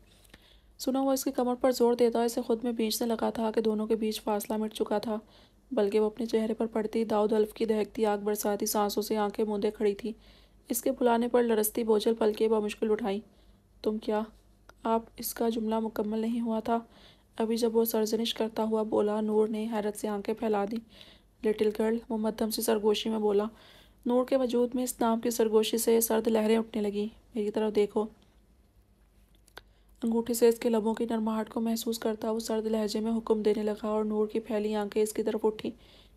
सुना वो इसकी कमर पर जोर देता इसे खुद में बीचने लगा था कि दोनों के बीच फासला मिट चुका था बल्कि वो अपने चेहरे पर पड़ती दाऊद अल्फ की दहकती आग बरसाती सांसों से आंखें मूंदे खड़ी थी इसके बुलाने पर लरसती बोझल पलके मुश्किल उठाई तुम क्या आप इसका जुमला मुकम्मल नहीं हुआ था अभी जब वो सरजनिश करता हुआ बोला नूर ने हैरत से आंखें फैला दी लिटिल गर्ल वो मध्यम से सरगोशी में बोला नूर के वजूद में इस नाम की सरगोशी से सर्द लहरें उठने लगी मेरी तरफ देखो अंगूठी से इसके लबों की नरमाहट को महसूस करता वो सर्द लहजे में हुक्म देने लगा और नूर की फैली आंखें इसकी तरफ उठी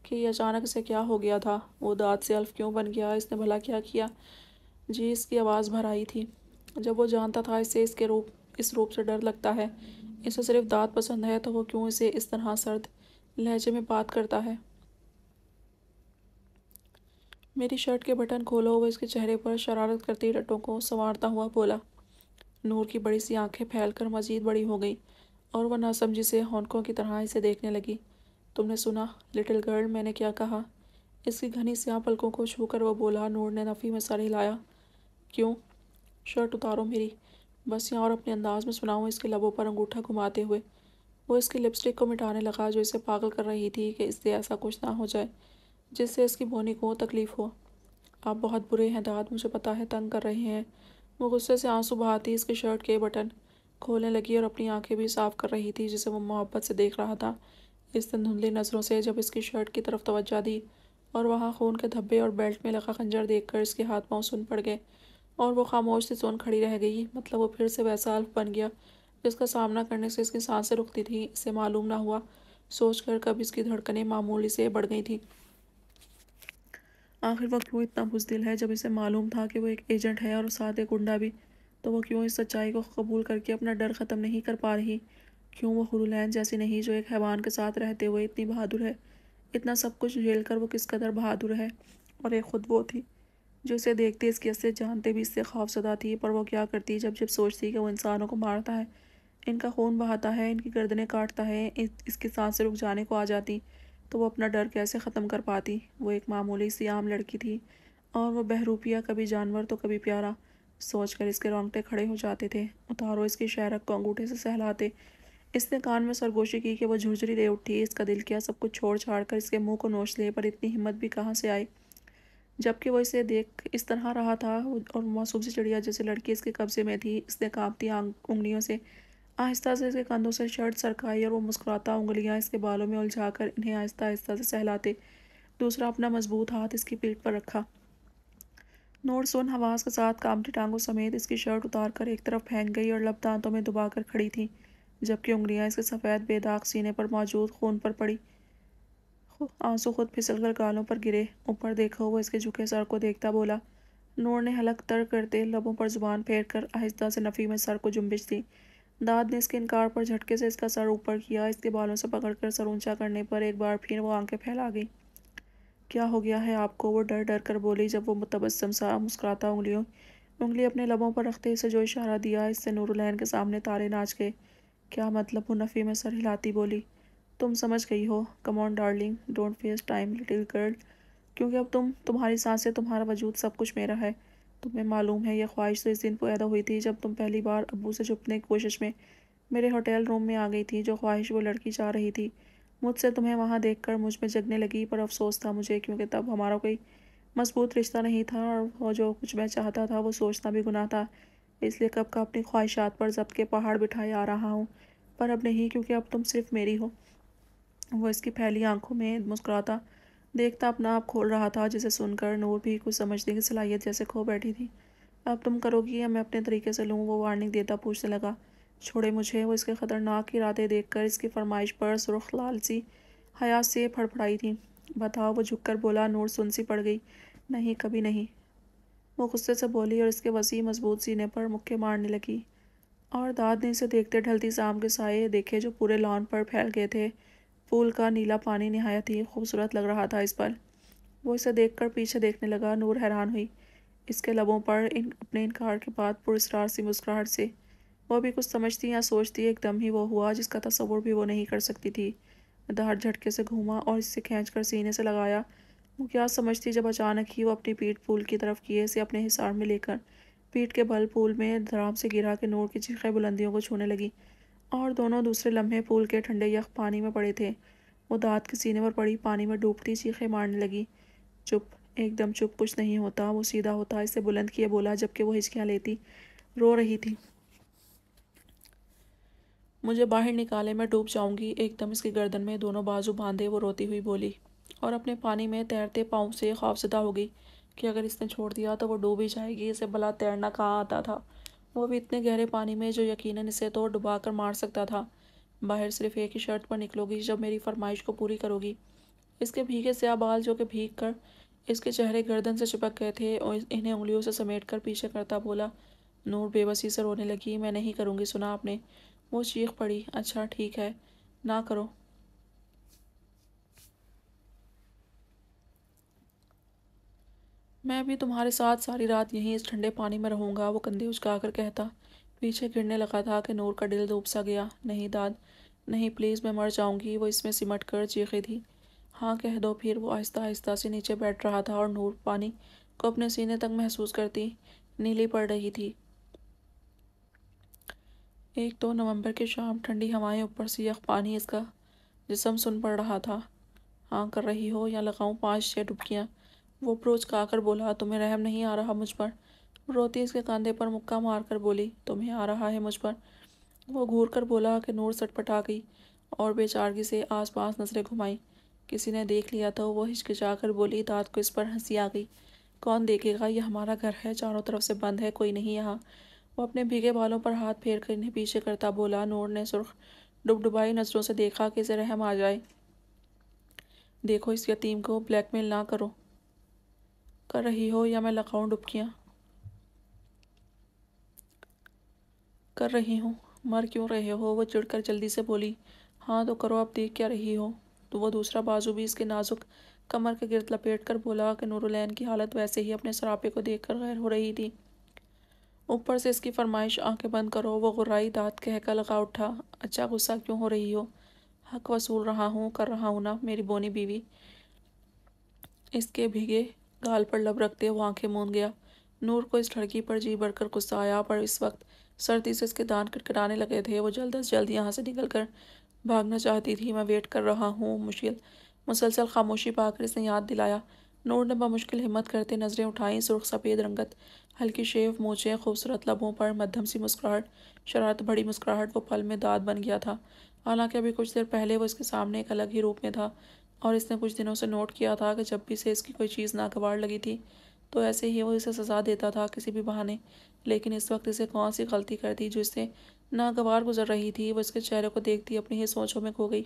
कि ये अचानक से क्या हो गया था वो दाँत से अल्फ क्यों बन गया इसने भला क्या किया जी इसकी आवाज़ भर आई थी जब वो जानता था इसे इसके रूप इस रूप से डर लगता है इसे सिर्फ दांत पसंद है तो वो क्यों इसे इस तरह सर्द लहजे में बात करता है मेरी शर्ट के बटन खोलो वो इसके चेहरे पर शरारत करती डटों को संवारता हुआ बोला नूर की बड़ी सी आंखें फैलकर मजीद बड़ी हो गई और वह नासमझी से होनकों की तरह इसे देखने लगी तुमने सुना लिटिल गर्ल मैंने क्या कहा इसकी घनी सियाँ पलकों को छूकर वह बोला नूर ने नफ़ी में सर हिलाया क्यों शर्ट उतारो मेरी बस यहाँ और अपने अंदाज में सुनाऊँ इसके लबों पर अंगूठा घुमाते हुए वो इसकी लिपस्टिक को मिटाने लगा जो इसे पागल कर रही थी कि इससे ऐसा कुछ ना हो जाए जिससे इसकी बोनी को तकलीफ़ हो आप बहुत बुरे हैं दाद मुझे पता है तंग कर रहे हैं वो गुस्से से आंसू बहाती इसकी शर्ट के बटन खोलने लगी और अपनी आंखें भी साफ कर रही थी जिसे वो मोहब्बत से देख रहा था इस धुंधली नज़रों से जब इसकी शर्ट की तरफ तोज्जा दी और वहाँ खून के धब्बे और बेल्ट में लगा खंजर कर इसके हाथ पाँव सुन पड़ गए और वो खामोश से सोन खड़ी रह गई मतलब वो फिर से वैसा अल्फ बन गया जिसका सामना करने से इसकी सांसें रुकती थी इसे मालूम ना हुआ सोचकर कब इसकी धड़कनें मामूली से बढ़ गई थी आखिर वो क्यों इतना बुजदिल है जब इसे मालूम था कि वो एक एजेंट है और साथ एक गुंडा भी तो वो क्यों इस सच्चाई को कबूल करके अपना डर ख़त्म नहीं कर पा रही क्यों वो हुरुलैन जैसी नहीं जो एक हैवान के साथ रहते हुए इतनी बहादुर है इतना सब कुछ झेल कर वो किस कदर बहादुर है और एक ख़ुद वो थी जो इसे देखते इसकी असर जानते भी इससे खौफ सदा थी पर वो क्या करती जब जब सोचती कि वो इंसानों को मारता है इनका खून बहाता है इनकी गर्दनें काटता है इस, इसकी सांसें रुक जाने को आ जाती तो वो अपना डर कैसे ख़त्म कर पाती वो एक मामूली सी आम लड़की थी और वो बहरूपिया कभी जानवर तो कभी प्यारा सोच कर इसके रोंगटे खड़े हो जाते थे उतारो इसकी शहरक को अंगूठे से सहलाते इसने कान में सरगोशी की कि वो झुरझुरी दे उठी इसका दिल किया सब कुछ छोड़ छाड़ कर इसके मुंह को नोच ले पर इतनी हिम्मत भी कहाँ से आई जबकि वो इसे देख इस तरह रहा था और मासूम सी चिड़िया जैसे लड़की इसके कब्जे में थी इसने कांपती आंग उंगलियों से आहिस्ता से इसके कंधों से शर्ट सरकाई और वो मुस्कुराता उंगलियाँ इसके बालों में उलझा कर इन्हें आहिस्ता आहिस्ता से सहलाते दूसरा अपना मजबूत हाथ इसकी पीठ पर रखा सुन हवास के साथ कामटी टांगों समेत इसकी शर्ट उतार कर एक तरफ फेंक गई और लब दांतों में दुबा कर खड़ी थी जबकि उंगलियाँ इसके सफ़ेद बेदाग सीने पर मौजूद खून पर पड़ी आंसू खुद फिसल कर गालों पर गिरे ऊपर देखा हुआ इसके झुके सर को देखता बोला नोर ने हलक तर करते लबों पर जुबान फेर कर आहिस्ता से नफ़ी में सर को जुम्बिश दी दाद ने इसके इनकार पर झटके से इसका सर ऊपर किया इसके बालों से पकड़कर सर ऊंचा करने पर एक बार फिर वो आंखें फैला गई क्या हो गया है आपको वो डर डर कर बोली जब वो मुतबसम सा मुस्कुराता उंगलियों उंगली अपने लबों पर रखते इसे जो इशारा दिया इससे नूरुलैन के सामने तारे नाच गए क्या मतलब वो नफ़ी में सर हिलाती बोली तुम समझ गई हो come on darling don't face time little girl क्योंकि अब तुम तुम्हारी सांसें तुम्हारा वजूद सब कुछ मेरा है तुम्हें मालूम है यह ख्वाहिश तो इस दिन पैदा हुई थी जब तुम पहली बार अबू से छुपने की कोशिश में मेरे होटल रूम में आ गई थी जो ख्वाहिश वो लड़की चाह रही थी मुझसे तुम्हें वहाँ देख कर मुझ में जगने लगी पर अफसोस था मुझे क्योंकि तब हमारा कोई मजबूत रिश्ता नहीं था और वो जो कुछ मैं चाहता था वो सोचना भी गुनाह था इसलिए कब का अपनी ख्वाहिशात पर जब के पहाड़ बिठाए आ रहा हूँ पर अब नहीं क्योंकि अब तुम सिर्फ मेरी हो वो इसकी फैली आंखों में मुस्कुराता देखता अपना आप खोल रहा था जिसे सुनकर नूर भी कुछ समझने की सलाहियत जैसे खो बैठी थी अब तुम करोगी या मैं अपने तरीके से लूँ वो वार्निंग देता पूछने लगा छोड़े मुझे वो इसके ख़तरनाक इरादे देख कर इसकी फरमाइश पर सुरख लाल सी हयात से फड़फड़ाई थी बताओ वो झुककर बोला नूर सुन सी पड़ गई नहीं कभी नहीं वो गुस्से से बोली और इसके वसी मजबूत सीने पर मुक्के मारने लगी और दाद ने इसे देखते ढलती शाम के साए देखे जो पूरे लॉन पर फैल गए थे पूल का नीला पानी नहायत ही खूबसूरत लग रहा था इस पर वो इसे देखकर पीछे देखने लगा नूर हैरान हुई इसके लबों पर इन अपने इनकार के बाद पुरस्कार सी मुस्कुराहट से वह भी कुछ समझती या सोचती एकदम ही वो हुआ जिसका तस्वुर भी वो नहीं कर सकती थी दहाड़ झटके से घूमा और इससे कर सीने से लगाया वो क्या समझती जब अचानक ही वो अपनी पीठ पूल की तरफ किए से अपने हिसार में लेकर पीठ के बल पूल में धराम से गिरा के नूर की चीखें बुलंदियों को छूने लगी और दोनों दूसरे लम्हे पूल के ठंडे यख पानी में पड़े थे वो दांत के सीने पर पड़ी पानी में डूबती चीखें मारने लगी चुप एकदम चुप कुछ नहीं होता वो सीधा होता इसे बुलंद किए बोला जबकि वो हिचकियाँ लेती रो रही थी मुझे बाहर निकाले मैं डूब जाऊंगी एकदम इसकी गर्दन में दोनों बाजू बांधे वो रोती हुई बोली और अपने पानी में तैरते पाँव से खौफजदा हो गई कि अगर इसने छोड़ दिया तो वो डूब ही जाएगी इसे भला तैरना कहाँ आता था वो भी इतने गहरे पानी में जो यकीनन इसे तो डुबा कर मार सकता था बाहर सिर्फ एक ही शर्त पर निकलोगी जब मेरी फरमाइश को पूरी करोगी इसके भीगे स्या बाल जो कि भीग कर इसके चेहरे गर्दन से चिपक गए थे और इन्हें उंगलियों से समेट कर पीछे करता बोला नूर बेबसी से रोने लगी मैं नहीं करूँगी सुना आपने वो चीख पड़ी अच्छा ठीक है ना करो मैं भी तुम्हारे साथ सारी रात यहीं इस ठंडे पानी में रहूँगा वो कंधे कर कहता पीछे गिरने लगा था कि नूर का दिल डूब सा गया नहीं दाद नहीं प्लीज़ मैं मर जाऊँगी वो इसमें सिमट कर चीखी थी हाँ कह दो फिर वो आहिस्ता आहिस्ता से नीचे बैठ रहा था और नूर पानी को अपने सीने तक महसूस करती नीली पड़ रही थी एक दो नवंबर की शाम ठंडी हवाएं ऊपर से यख पानी इसका जिसम सुन पड़ रहा था हाँ कर रही हो या लगाऊँ पाँच छः डुबकियाँ वो प्रोच का आकर बोला तुम्हें रहम नहीं आ रहा मुझ पर रोती इसके कंधे पर मुक्का मार कर बोली तुम्हें आ रहा है मुझ पर वो घूर कर बोला कि नूर सटपटा गई और बेचारगी से आसपास नज़रें घुमाई किसी ने देख लिया तो वो हिचकिचा कर बोली दाद को इस पर हंसी आ गई कौन देखेगा यह हमारा घर है चारों तरफ से बंद है कोई नहीं यहाँ वो अपने भीगे बालों पर हाथ फेर कर इन्हें पीछे करता बोला नूर ने सुर्ख डुबडुबाई नज़रों से देखा कि इसे रहम आ जाए देखो इस यतीम को ब्लैकमेल ना करो कर रही हो या मैं लगाऊं डुबकियाँ कर रही हूँ मर क्यों रहे हो वो चिड़कर जल्दी से बोली हाँ तो करो आप देख क्या रही हो तो वो दूसरा बाजू भी इसके नाजुक कमर के गिरद लपेट कर बोला कि नूरुलैन की हालत वैसे ही अपने सरापे को देख कर गैर हो रही थी ऊपर से इसकी फरमाइश आंखें बंद करो वो गुर्राई दाँत कहकर लगा उठा अच्छा गुस्सा क्यों हो रही हो हक वसूल रहा हूँ कर रहा हूँ ना मेरी बोनी बीवी इसके भीगे गाल पर लब रखते हुए आंखें मूंद गया नूर को इस लड़की पर जी बढ़कर गुस्सा आया पर इस वक्त सर्दी से इसके दान कटकटाने लगे थे वो जल्द अज जल्द यहाँ से निकल कर भागना चाहती थी मैं वेट कर रहा हूँ मुश्किल मुसलसल खामोशी पाकर इसने याद दिलाया नूर ने बमुश्किल हिम्मत करते नज़रें उठाई सुर्ख सफ़ेद रंगत हल्की शेव मूछें खूबसूरत लबों पर मध्यम सी मुस्कुराहट शरारत भरी मुस्कुराहट वो पल में दाद बन गया था हालांकि अभी कुछ देर पहले वो इसके सामने एक अलग ही रूप में था और इसने कुछ दिनों से नोट किया था कि जब भी से इसकी कोई चीज़ नागवार लगी थी तो ऐसे ही वो इसे सजा देता था किसी भी बहाने लेकिन इस वक्त इसे कौन सी गलती कर दी जो इससे नागवार गुजर रही थी वो इसके चेहरे को देखती अपनी ही सोचों में खो गई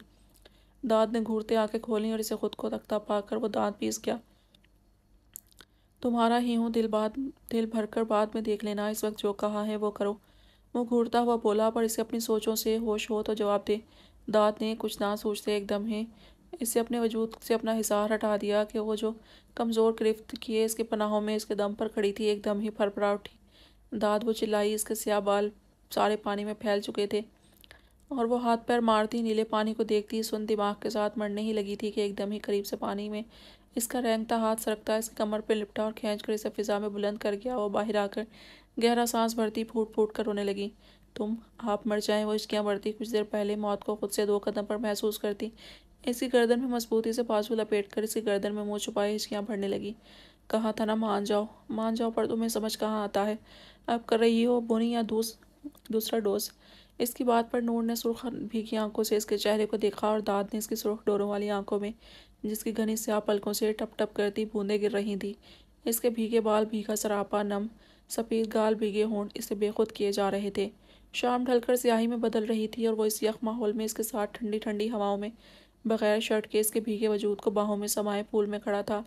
दांत ने घूरते आंखें खोली और इसे खुद को तख्ता पाकर वो दांत पीस गया तुम्हारा ही हूँ दिल बात दिल भरकर बाद में देख लेना इस वक्त जो कहा है वो करो वो घूरता हुआ बोला पर इसे अपनी सोचों से होश हो तो जवाब दे दाँत ने कुछ ना सोचते एकदम ही इससे अपने वजूद से अपना हिसार हटा दिया कि वो जो कमज़ोर गिरफ्त किए इसके पनाहों में इसके दम पर खड़ी थी एकदम ही फरफरा उठी दाद वो चिल्लाई इसके स्या बाल सारे पानी में फैल चुके थे और वो हाथ पैर मारती नीले पानी को देखती सुन दिमाग के साथ मरने ही लगी थी कि एकदम ही करीब से पानी में इसका रेंगता हाथ सरकता इसकी कमर पर लिपटा और खींच कर इसे फिजा में बुलंद कर गया वो बाहर आकर गहरा सांस भरती फूट फूट कर रोने लगी तुम आप मर जाएं वो इश्कियाँ बढ़ती कुछ देर पहले मौत को खुद से दो कदम पर महसूस करती इसकी गर्दन में मजबूती से बाजू लपेट कर इसकी गर्दन में मुँह छुपाए हिचकियाँ भरने लगी कहा था ना मान जाओ मान जाओ पर तुम्हें समझ कहाँ आता है अब कर रही हो बुनी या दूस दूसरा डोज इसकी बात पर नूर ने सुर्ख भीगी आंखों से इसके चेहरे को देखा और दाद ने इसकी सुर्ख डोरों वाली आंखों में जिसकी घनी स्याह पलकों से टप टप करती बूंदें गिर रही थी इसके भीगे बाल भीगा सरापा नम सफ़ेद गाल भीगे होंठ इसे बेखुद किए जा रहे थे शाम ढलकर स्याही में बदल रही थी और वो इस यख माहौल में इसके साथ ठंडी ठंडी हवाओं में बगैर शर्ट के इसके भीगे वजूद को बाहों में समाये पूल में खड़ा था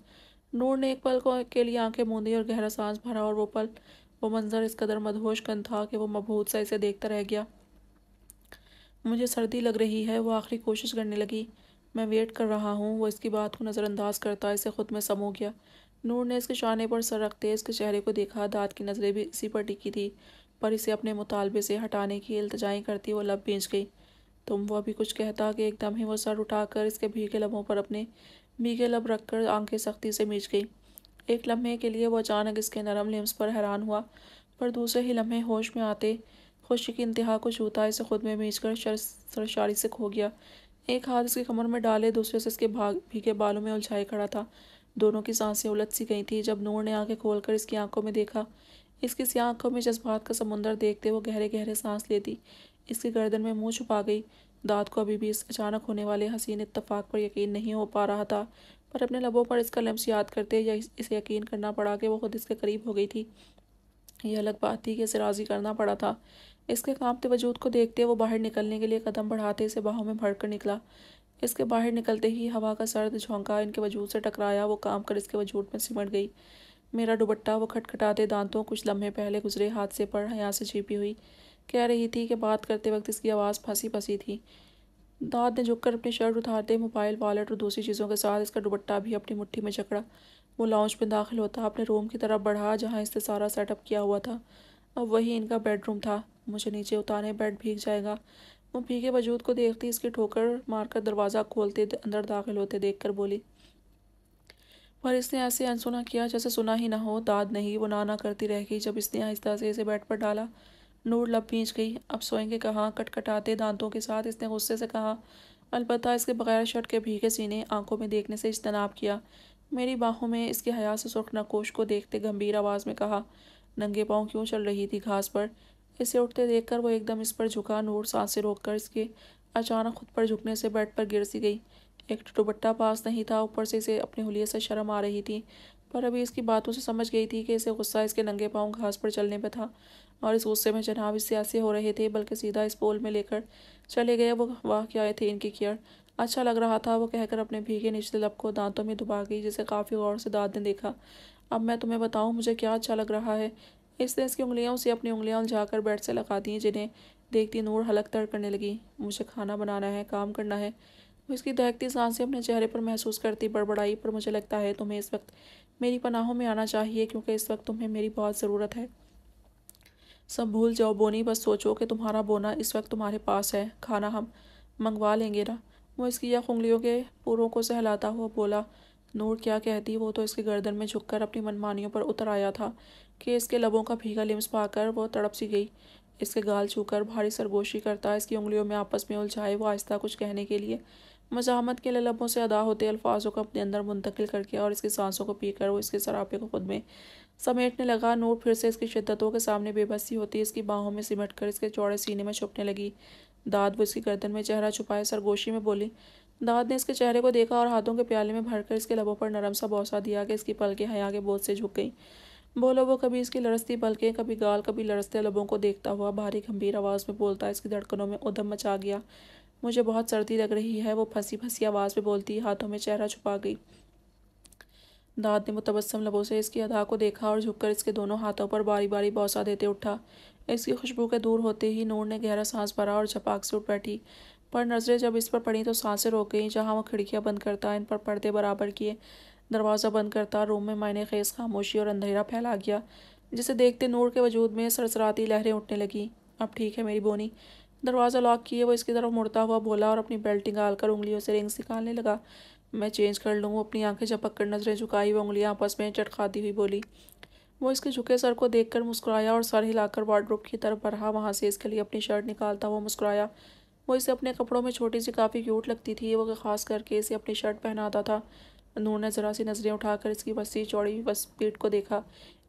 नूर ने एक पल को के लिए आंखें मूंदी और गहरा सांस भरा और वो पल वो मंजर इस कदर मदहोश कन था कि वो मबहूत सा इसे देखता रह गया मुझे सर्दी लग रही है वो आखिरी कोशिश करने लगी मैं वेट कर रहा हूँ वो इसकी बात को नज़रअंदाज करता इसे खुद में समो गया नूर ने इसके शाने पर सर रखते इसके चेहरे को देखा दाँत की नज़रें भी इसी पर टिकी थी पर इसे अपने मुतालबे से हटाने की अल्तजाई करती वो लब बेच गई तुम तो वह भी कुछ कहता कि एकदम ही वो सर उठाकर इसके भीगे लबों पर अपने भीगे लब रखकर आंखें सख्ती से मीच गई एक लम्हे के लिए वो अचानक इसके नरम लिम्स पर हैरान हुआ पर दूसरे ही लम्हे होश में आते खुशी की इंतहा को छूता इसे खुद में मीच कर सरशारी से खो गया एक हाथ इसके कमर में डाले दूसरे से इसके भाग भीगे बालों में उलझाए खड़ा था दोनों की सांसें उलझ सी गई थी जब नूर ने आंखें खोलकर इसकी आंखों में देखा इसकी सी आंखों में जज्बात का समुंदर देखते वो गहरे गहरे सांस लेती इसकी गर्दन में मुंह छुपा गई दाद को अभी भी इस अचानक होने वाले हसीन इतफाक़ पर यकीन नहीं हो पा रहा था पर अपने लबों पर इसका लम्स याद करते या इसे यकीन करना पड़ा कि वो खुद इसके करीब हो गई थी यह अलग बात थी कि इसे राज़ी करना पड़ा था इसके कामते वजूद को देखते वो बाहर निकलने के लिए कदम बढ़ाते इसे बाहों में भर कर निकला इसके बाहर निकलते ही हवा का सर्द झोंका इनके वजूद से टकराया वो काम कर इसके वजूद में सिमट गई मेरा दुबट्टा वो खटखटाते दांतों कुछ लम्हे पहले गुजरे हादसे पर हया से छिपी हुई कह रही थी कि बात करते वक्त इसकी आवाज़ फंसी फंसी थी दाद ने झुककर अपनी शर्ट उतारते मोबाइल वॉलेट और दूसरी चीज़ों के साथ इसका दुपट्टा भी अपनी मुट्ठी में जकड़ा वो लाउंज में दाखिल होता अपने रूम की तरफ बढ़ा जहाँ इससे सारा सेटअप किया हुआ था अब वही इनका बेडरूम था मुझे नीचे उतारे बेड भीग जाएगा वो भीगे वजूद को देखती इसकी ठोकर मारकर दरवाज़ा खोलते अंदर दाखिल होते देख कर बोली पर इसने ऐसे अनसुना किया जैसे सुना ही ना हो दाद नहीं वो ना ना करती रह गई जब इसने आहिस्ता से इसे बेड पर डाला नूर लब पींच गई अब सोएंगे कहाँ कटकटाते दांतों के साथ इसने गुस्से से कहा अलबत् इसके बगैर शर्ट के भीगे सीने आंखों में देखने से इजतनाब किया मेरी बाहों में इसके हया से सुर्ख नकोश को देखते गंभीर आवाज़ में कहा नंगे पाँव क्यों चल रही थी घास पर इसे उठते देखकर वो एकदम इस पर झुका नूर रोक रोककर इसके अचानक खुद पर झुकने से बेड पर गिर सी गई एक दुबट्टा पास नहीं था ऊपर से इसे अपने हुलिये से शर्म आ रही थी पर अभी इसकी बातों से समझ गई थी कि इसे गुस्सा इसके नंगे पाँव घास पर चलने पर था और इस गुस्से में जनाब इस सियासी हो रहे थे बल्कि सीधा इस पोल में लेकर चले गए वो वाह क्या आए थे इनकी केयर अच्छा लग रहा था वो कहकर अपने भीगे निचले लब को दांतों में दुबा गई जिसे काफ़ी गौर से दाँत ने देखा अब मैं तुम्हें बताऊँ मुझे क्या अच्छा लग रहा है इसने इसकी उंगलियाँ उसे अपनी उंगलियाँ उलझा कर बैठ से लगा दी जिन्हें देखती नूर हलक तर करने लगी मुझे खाना बनाना है काम करना है उसकी इसकी दहकती सांसें अपने चेहरे पर महसूस करती बड़बड़ाई पर मुझे लगता है तुम्हें इस वक्त मेरी पनाहों में आना चाहिए क्योंकि इस वक्त तुम्हें मेरी बहुत ज़रूरत है सब भूल जाओ बोनी बस सोचो कि तुम्हारा बोना इस वक्त तुम्हारे पास है खाना हम मंगवा लेंगे ना वो इसकी यह उंगलियों के पूरों को सहलाता हुआ बोला नूर क्या कहती वो तो इसके गर्दन में झुककर अपनी मनमानियों पर उतर आया था कि इसके लबों का भीगा लिम्स पाकर वो तड़प सी गई इसके गाल छूकर भारी सरगोशी करता इसकी उंगलियों में आपस में उलझाए वो आहिस्ता कुछ कहने के लिए मजामत के लबों से अदा होते अल्फाजों को अपने अंदर मुंतकिल करके और इसकी सांसों को पीकर वो इसके सरापे को खुद में समेटने लगा नूर फिर से इसकी शिद्दतों के सामने बेबसी होती इसकी बाहों में सिमट कर इसके चौड़े सीने में छुपने लगी दाद वो इसकी गर्दन में चेहरा छुपाए सरगोशी में बोली दाद ने इसके चेहरे को देखा और हाथों के प्याले में भरकर इसके लबों पर नरम सा बौसा दिया कि इसकी पलके हया के बोझ से झुक गई बोलो वो कभी इसकी लड़सती पलकें कभी गाल कभी लड़सते लबों को देखता हुआ भारी गंभीर आवाज़ में बोलता इसकी धड़कनों में उधम मचा गया मुझे बहुत सर्दी लग रही है वो फंसी फंसी आवाज़ में बोलती हाथों में चेहरा छुपा गई दाद ने मुतबसम लबों से इसकी अदा को देखा और झुककर इसके दोनों हाथों पर बारी बारी बौसा देते उठा इसकी खुशबू के दूर होते ही नूर ने गहरा सांस भरा और झपाक से उठ बैठी पर नज़रें जब इस पर पड़ी तो सांसें रोक गईं जहाँ वो खिड़कियाँ बंद करता इन पर पर्दे बराबर किए दरवाज़ा बंद करता रूम में मायने खेस खामोशी और अंधेरा फैला गया जिसे देखते नूर के वजूद में सरसराती लहरें उठने लगीं अब ठीक है मेरी बोनी दरवाज़ा लॉक किए वो इसकी तरफ मुड़ता हुआ बोला और अपनी बेल्ट निकाल कर उंगलियों से रिंग्स निकालने लगा मैं चेंज कर लूँ अपनी आंखें झपक कर नजरें झुकाई व उंगलियाँ आपस में चटकाती हुई बोली वो इसके झुके सर को देखकर मुस्कुराया और सर हिलाकर वार्ड्रोप की तरफ बढ़ा वहाँ से इसके लिए अपनी शर्ट निकालता हुआ मुस्कुराया वो इसे अपने कपड़ों में छोटी सी काफ़ी क्यूट लगती थी वो ख़ास करके इसे अपनी शर्ट पहनाता था नूर ने ज़रा सी नज़रें उठाकर इसकी बस्ती चौड़ी बस पीठ को देखा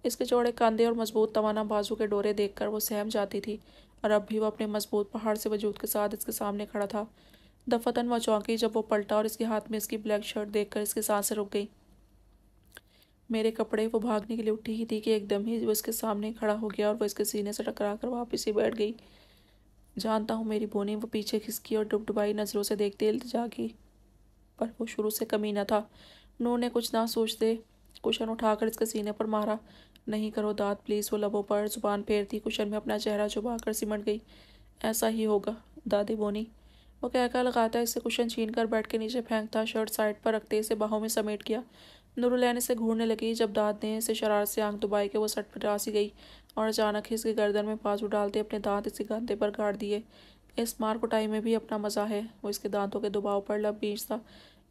इसके चौड़े कंधे और मजबूत तवाना बाजू के डोरे देखकर वो सहम जाती थी और अब भी वो अपने मजबूत पहाड़ से वजूद के साथ इसके सामने खड़ा था दफतन वह चौंकी जब वो पलटा और इसके हाथ में इसकी ब्लैक शर्ट देखकर इसके से रुक गई मेरे कपड़े वो भागने के लिए उठी ही थी कि एकदम ही वो इसके सामने खड़ा हो गया और वो इसके सीने से टकरा कर वापस ही बैठ गई जानता हूँ मेरी बोनी वो पीछे खिसकी और डुबडुबाई नज़रों से देखते इल्तजा की पर वो शुरू से कमी न था नू ने कुछ ना सोचते कुशन उठाकर इसके सीने पर मारा नहीं करो दाद प्लीज़ वो लबों पर जुबान फेरती कुशन में अपना चेहरा छुपा कर सिमट गई ऐसा ही होगा दादी बोनी वो क्या लगाता इसे कुशन छीन कर बैठ के नीचे फेंकता शर्ट साइड पर रखते इसे बाहों में समेट किया नूरुलैन इसे घूरने लगी जब दांत ने इसे शरार से आंख दुबाई के वो सट पटासी गई और अचानक ही इसके गर्दन में पाजू डालते अपने दांत इसी गंदे पर गाड़ दिए इस मार कुटाई में भी अपना मज़ा है वो इसके दांतों के दबाव पर लब बीजता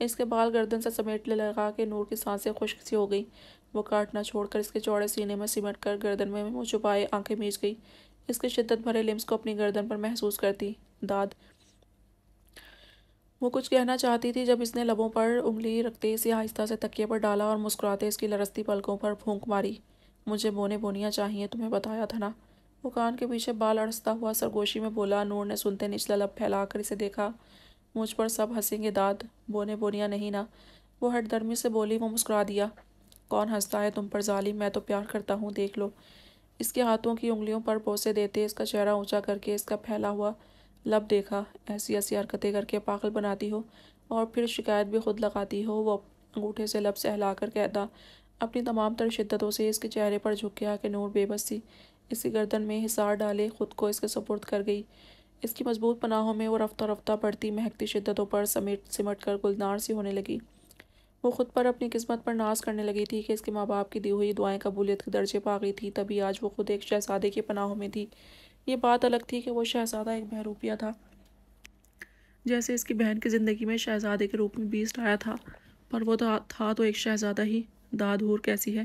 इसके बाल गर्दन से समेटने लगा के नूर की सांसें खुश सी हो गई वो काटना छोड़कर इसके चौड़े सीने में सिमट कर गर्दन में वो छुपाए आंखें मीच गई इसके शिद्दत भरे लिम्स को अपनी गर्दन पर महसूस करती दाद वो कुछ कहना चाहती थी जब इसने लबों पर उंगली रखते इसे आहिस्ता से तकिए पर डाला और मुस्कुराते इसकी लरस्ती पलकों पर फूंक मारी मुझे बोने बोनियाँ चाहिए तुम्हें बताया था ना वो कान के पीछे बाल अड़सता हुआ सरगोशी में बोला नूर ने सुनते निचला लब फैलाकर इसे देखा मुझ पर सब हंसेंगे दाद बोने बोनियाँ नहीं ना वो हटदर्मी से बोली वो मुस्कुरा दिया कौन हंसता है तुम पर जालिम मैं तो प्यार करता हूँ देख लो इसके हाथों की उंगलियों पर पोसे देते इसका चेहरा ऊंचा करके इसका फैला हुआ लब देखा ऐसी ऐसी हरकतें करके पागल बनाती हो और फिर शिकायत भी खुद लगाती हो वो अंगूठे से लब सहला कर कहता अपनी तमाम तर शिद्दतों से इसके चेहरे पर झुक गया कि नूर बेबस थी इसकी गर्दन में हिसार डाले खुद को इसके सपुर्द कर गई इसकी मजबूत पनाहों में वो रफ्ता रफ्ता बढ़ती महकती शिद्दतों पर समेट सिमट कर गुलनार सी होने लगी वो खुद पर अपनी किस्मत पर नाश करने लगी थी कि इसके माँ बाप की दी हुई दुआएं कबूलियत के दर्जे पा गई थी तभी आज वो खुद एक शहजादे की पनाहों में थी ये बात अलग थी कि वो शहज़ादा एक बहरूपिया था जैसे इसकी बहन की ज़िंदगी में शहज़ादे के रूप में बीस्ट आया था पर वो था, तो एक शहज़ादा ही दाद हूर कैसी है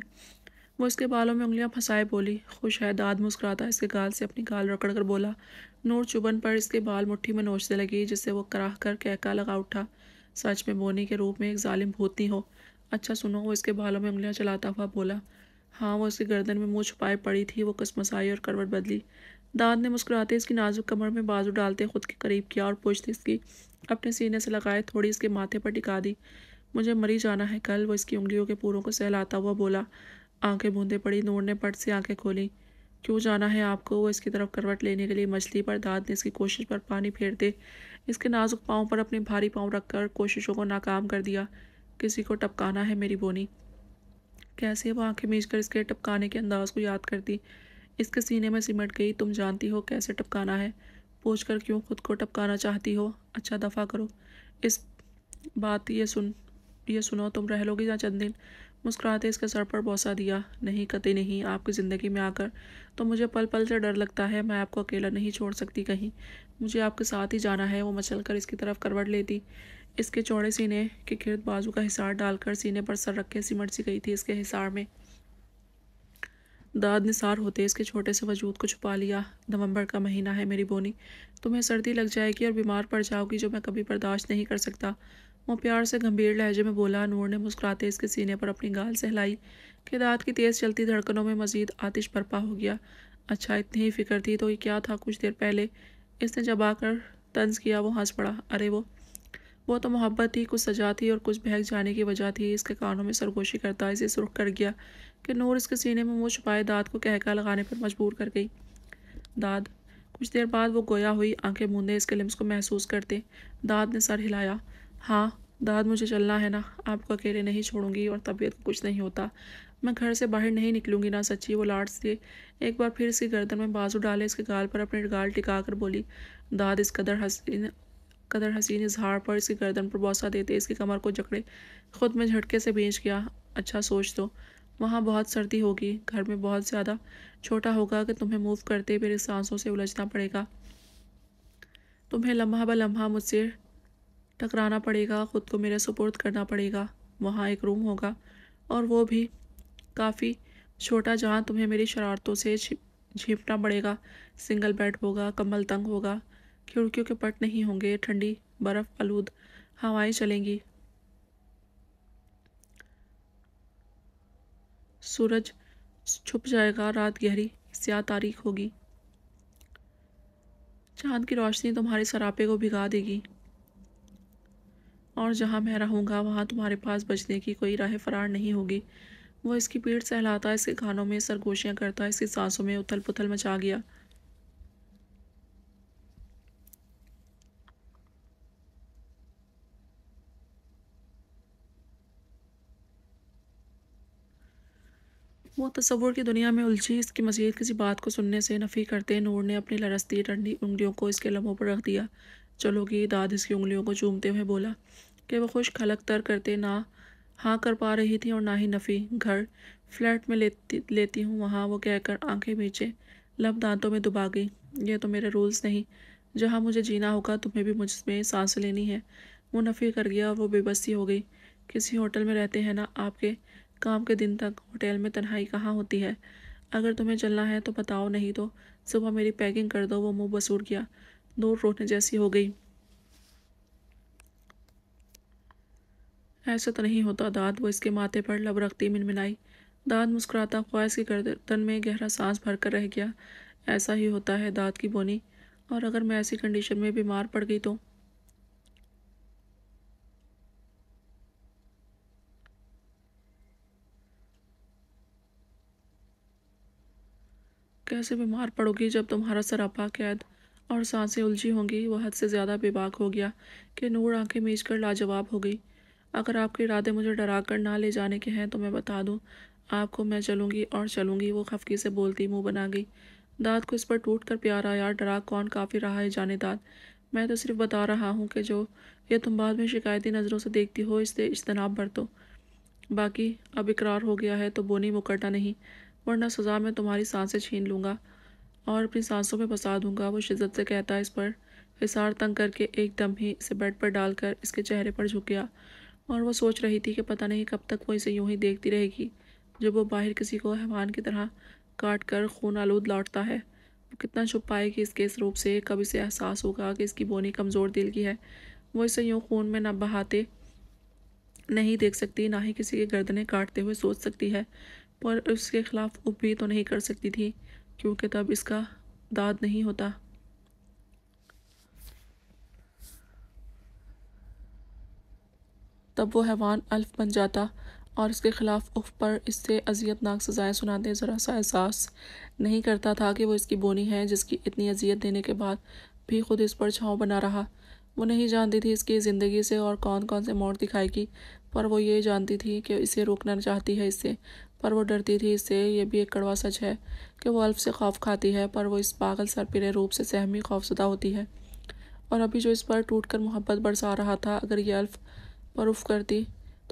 वो इसके बालों में उंगलियां फंसाए बोली खुश है दाद मुस्कुराता इसके गाल से अपनी गाल रकड़ कर बोला नोट चुबन पर इसके बाल मुट्ठी में नोचने लगी जिससे वो कराह कर कहका लगा उठा सच में बोनी के रूप में एक जालिम भूतनी हो अच्छा सुनो वो इसके बालों में उंगलियां चलाता हुआ बोला हाँ वो इसके गर्दन में मुँह छुपाए पड़ी थी वो कसमसाई और करवट बदली दाद ने मुस्कुराते इसकी नाजुक कमर में बाजू डालते खुद के करीब किया और पूछते इसकी अपने सीने से लगाए थोड़ी इसके माथे पर टिका दी मुझे मरी जाना है कल वो इसकी उंगलियों के पूरों को सहलाता हुआ बोला आंखें बूंदे पड़ी नूर ने पट से आंखें खोली क्यों जाना है आपको वो इसकी तरफ करवट लेने के लिए मछली पर दाद ने इसकी कोशिश पर पानी फेरते इसके नाजुक पाँव पर अपने भारी पाँव रखकर कोशिशों को नाकाम कर दिया किसी को टपकाना है मेरी बोनी कैसे वो आंखें मीच कर इसके टपकाने के अंदाज को याद करती इसके सीने में सिमट गई तुम जानती हो कैसे टपकाना है पूछ कर क्यों खुद को टपकाना चाहती हो अच्छा दफ़ा करो इस बात ये सुन ये सुनो तुम रह लोगी या चंद दिन मुस्कुराते इसके सर पर बौसा दिया नहीं कते नहीं आपकी ज़िंदगी में आकर तो मुझे पल पल से डर लगता है मैं आपको अकेला नहीं छोड़ सकती कहीं मुझे आपके साथ ही जाना है वो मचल कर इसकी तरफ करवट लेती इसके चौड़े सीने के खिर्द बाजू का हिसार डालकर सीने पर सर रख के सिमट सी गई थी इसके हिसार में दाद निसार होते इसके छोटे से वजूद को छुपा लिया नवंबर का महीना है मेरी बोनी तुम्हें सर्दी लग जाएगी और बीमार पड़ जाओगी जो मैं कभी बर्दाश्त नहीं कर सकता वो प्यार से गंभीर लहजे में बोला नूर ने मुस्कुराते इसके सीने पर अपनी गाल सहलाई कि दाद की तेज़ चलती धड़कनों में मजीद आतिश बर्पा हो गया अच्छा इतनी ही फिक्र थी तो ये क्या था कुछ देर पहले इसने जब आकर तंज किया वो हंस पड़ा अरे वो वो तो मोहब्बत थी कुछ सजा थी और कुछ बहक जाने की वजह थी इसके कानों में सरगोशी करता इसे सुरख कर गया कि नूर इसके सीने में मुँह छुपाए दाद को कहका लगाने पर मजबूर कर गई दाद कुछ देर बाद वो गोया हुई आंखें मूंदे इसके लिम्स को महसूस करते दाद ने सर हिलाया हाँ दाद मुझे चलना है ना आपको अकेले नहीं छोड़ूंगी और तबीयत कुछ नहीं होता मैं घर से बाहर नहीं निकलूंगी ना सच्ची वो लाट से एक बार फिर इसकी गर्दन में बाजू डाले इसके गाल पर अपने गाल टिका कर बोली दाद इस कदर हसीन कदर हसीन इजहार पर इसकी गर्दन पर बौसा देते इसकी कमर को जकड़े खुद में झटके से बेच गया अच्छा सोच दो तो। वहाँ बहुत सर्दी होगी घर में बहुत ज़्यादा छोटा होगा कि तुम्हें मूव करते मेरे सांसों से उलझना पड़ेगा तुम्हें लम्हा ब लम्हा मुझसे टकराना पड़ेगा ख़ुद को मेरे सपोर्ट करना पड़ेगा वहाँ एक रूम होगा और वो भी काफ़ी छोटा जहाँ तुम्हें मेरी शरारतों से झीपना पड़ेगा सिंगल बेड होगा कमल तंग होगा खिड़कियों के पट नहीं होंगे ठंडी बर्फ़ आलूद हवाएं चलेंगी सूरज छुप जाएगा रात गहरी स्या तारीख होगी चांद की रोशनी तुम्हारे सरापे को भिगा देगी और जहाँ मैं रहूँगा वहाँ तुम्हारे पास बचने की कोई राह फरार नहीं होगी वो इसकी पीठ सहलाता इसके खानों में सरगोशियाँ करता इसकी सांसों में उथल पुथल मचा गया वो तस्वुर की दुनिया में उलझी इसकी मजीद किसी बात को सुनने से नफ़ी करते नूर ने अपनी लरसती ठंडी उंगलियों को इसके लम्हों पर रख दिया चलो कि दाद इसकी उंगलियों को चूमते हुए बोला कि वह खुश खलक तर करते ना हाँ कर पा रही थी और ना ही नफ़ी घर फ्लैट में लेती लेती हूँ वहाँ वो कहकर आंखें बीचे लब दांतों में दुबा गई ये तो मेरे रूल्स नहीं जहाँ मुझे जीना होगा तुम्हें भी मुझमें सांस लेनी है वो नफ़ी कर गया और वो बेबसी हो गई किसी होटल में रहते हैं ना आपके काम के दिन तक होटल में तन्हाई कहाँ होती है अगर तुम्हें चलना है तो बताओ नहीं तो सुबह मेरी पैकिंग कर दो वो मुंह बसूर गया दूर रोने जैसी हो गई ऐसा तो नहीं होता दाद वो इसके माथे पर लब रखती मिनमिनाई दाद मुस्कुराता ख्वाहिश की गर्दन में गहरा सांस भर कर रह गया ऐसा ही होता है दाद की बोनी और अगर मैं ऐसी कंडीशन में बीमार पड़ गई तो कैसे बीमार पड़ोगी जब तुम्हारा सरापा कैद और सांसें उलझी होंगी वह हद से ज़्यादा बेबाक हो गया कि नूर आंखें मीच कर लाजवाब हो गई अगर आपके इरादे मुझे डरा कर ना ले जाने के हैं तो मैं बता दूँ आपको मैं चलूँगी और चलूँगी वो खफकी से बोलती मुँह बना गई दाद को इस पर टूट कर प्यारा यार डरा कौन काफ़ी रहा है जाने दाद मैं तो सिर्फ बता रहा हूँ कि जो ये तुम बाद में शिकायती नज़रों से देखती हो इससे इज्तनाब बरतो बाकी अब इकरार हो गया है तो बोनी मुकरटा नहीं वरना सज़ा में तुम्हारी सांसें छीन लूँगा और अपनी सांसों में फंसा दूंगा वो शिद्दत से कहता इस पर हिसार तंग करके एक दम ही इसे बेड पर डालकर इसके चेहरे पर झुक गया और वो सोच रही थी कि पता नहीं कब तक वो इसे यूं ही देखती रहेगी जब वो बाहर किसी को हैवान की तरह काट कर खून आलूद लौटता है वो कितना छुप पाएगी इसके इस रूप से कब इसे एहसास होगा कि इसकी बोनी कमज़ोर दिल की है वो इसे यूँ खून में ना बहाते नहीं देख सकती ना ही किसी के गर्दनें काटते हुए सोच सकती है पर उसके ख़िलाफ़ भी तो नहीं कर सकती थी क्योंकि तब इसका दाद नहीं होता तब वो हैवान अल्फ बन जाता और उसके ख़िलाफ़ उफ पर इससे अजियतनाक सज़ाएं सुनाते ज़रा सा एहसास नहीं करता था कि वो इसकी बोनी है जिसकी इतनी अजियत देने के बाद भी खुद इस पर छाँव बना रहा वो नहीं जानती थी इसकी ज़िंदगी से और कौन कौन से मोड़ दिखाएगी पर वो ये जानती थी कि इसे रोकना चाहती है इससे पर वो डरती थी इससे ये भी एक कड़वा सच है कि वो अल्फ से खौफ खाती है पर वो इस पागल सरपिरे रूप से सहमी खौफसदा होती है और अभी जो इस पर टूट कर मोहब्बत बरसा रहा था अगर ये अल्फ परूफ करती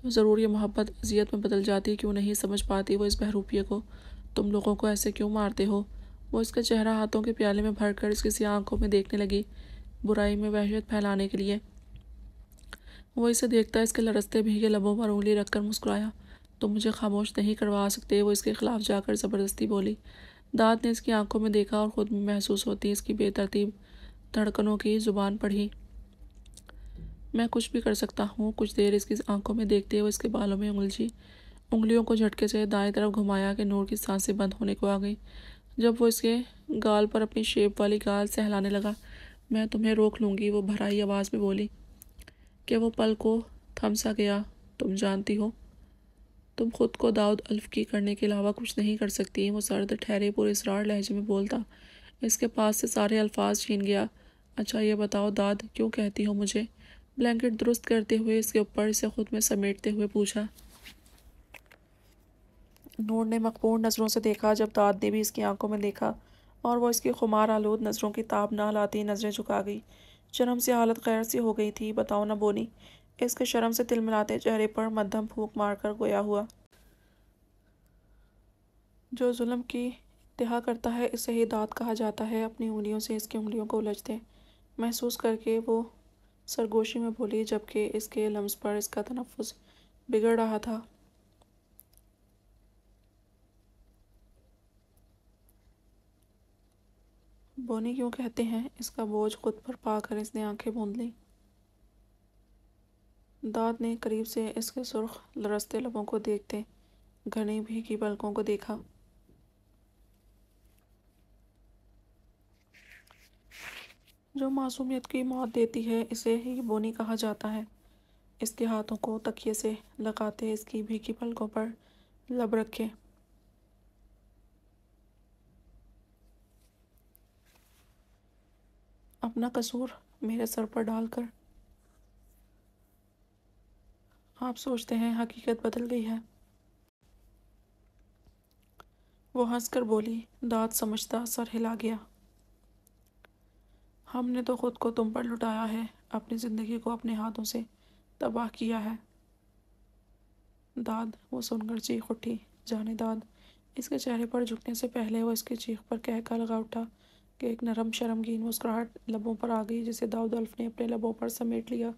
तो ज़रूर ये मोहब्बत अजियत में बदल जाती क्यों नहीं समझ पाती वो इस बहरूपिये को तुम लोगों को ऐसे क्यों मारते हो वो इसका चेहरा हाथों के प्याले में भरकर इसकी सी आंखों में देखने लगी बुराई में वहशत फैलाने के लिए वो इसे देखता इसके लड़ते भीगे लबों पर उंगली रखकर मुस्कुराया तो मुझे खामोश नहीं करवा सकते वो इसके ख़िलाफ़ जाकर ज़बरदस्ती बोली दाद ने इसकी आंखों में देखा और ख़ुद में महसूस होती इसकी बेतरतीब धड़कनों की ज़ुबान पढ़ी मैं कुछ भी कर सकता हूँ कुछ देर इसकी आंखों में देखते हुए इसके बालों में उलझी उंगलियों को झटके से दाएं तरफ घुमाया कि नूर की सांसें बंद होने को आ गई जब वो इसके गाल पर अपनी शेप वाली गाल सहलाने लगा मैं तुम्हें रोक लूँगी वो भराई आवाज़ में बोली कि वो पल को थम सा गया तुम जानती हो तुम खुद को दाऊद अल्फ की करने के अलावा कुछ नहीं कर सकती वो सर्द ठहरे इसरार लहजे में बोलता इसके पास से सारे अल्फाज छीन गया अच्छा ये बताओ दाद क्यों कहती हो मुझे ब्लैंकेट दुरुस्त करते हुए इसके ऊपर इसे खुद में समेटते हुए पूछा नूर ने मकबूर नज़रों से देखा जब दाद ने भी इसकी आंखों में देखा और वो इसकी खुमार आलूद नज़रों की ताब ना लाती नज़रें झुका गई शर्म से हालत गैर सी हो गई थी बताओ ना बोनी इसके शर्म से तिलमिलाते चेहरे पर मध्यम फूक मारकर गोया हुआ जो जुल्म की इतहा करता है इसे ही दाँत कहा जाता है अपनी उंगलियों से इसकी उंगलियों को उलझते महसूस करके वो सरगोशी में बोली जबकि इसके लम्स पर इसका तनफ़ बिगड़ रहा था बोनी क्यों कहते हैं इसका बोझ खुद पर पाकर इसने आंखें बूंद ली दाद ने करीब से इसके सुर्ख लरसते लबों को देखते घने भीगी पलकों को देखा जो मासूमियत की मौत देती है इसे ही बोनी कहा जाता है इसके हाथों को तकिए से लगाते इसकी भीगी पलकों पर लब रखे अपना कसूर मेरे सर पर डालकर आप सोचते हैं हकीकत बदल गई है वो हंसकर बोली दाद समझता सर हिला गया हमने तो ख़ुद को तुम पर लुटाया है अपनी ज़िंदगी को अपने हाथों से तबाह किया है दाद वो सुनकर चीख उठी जाने दाद इसके चेहरे पर झुकने से पहले वो इसकी चीख पर कहकर लगा उठा कि एक नरम शर्म की मुस्कुराहट लबों पर आ गई जिसे दाऊद अल्फ ने अपने लबों पर समेट लिया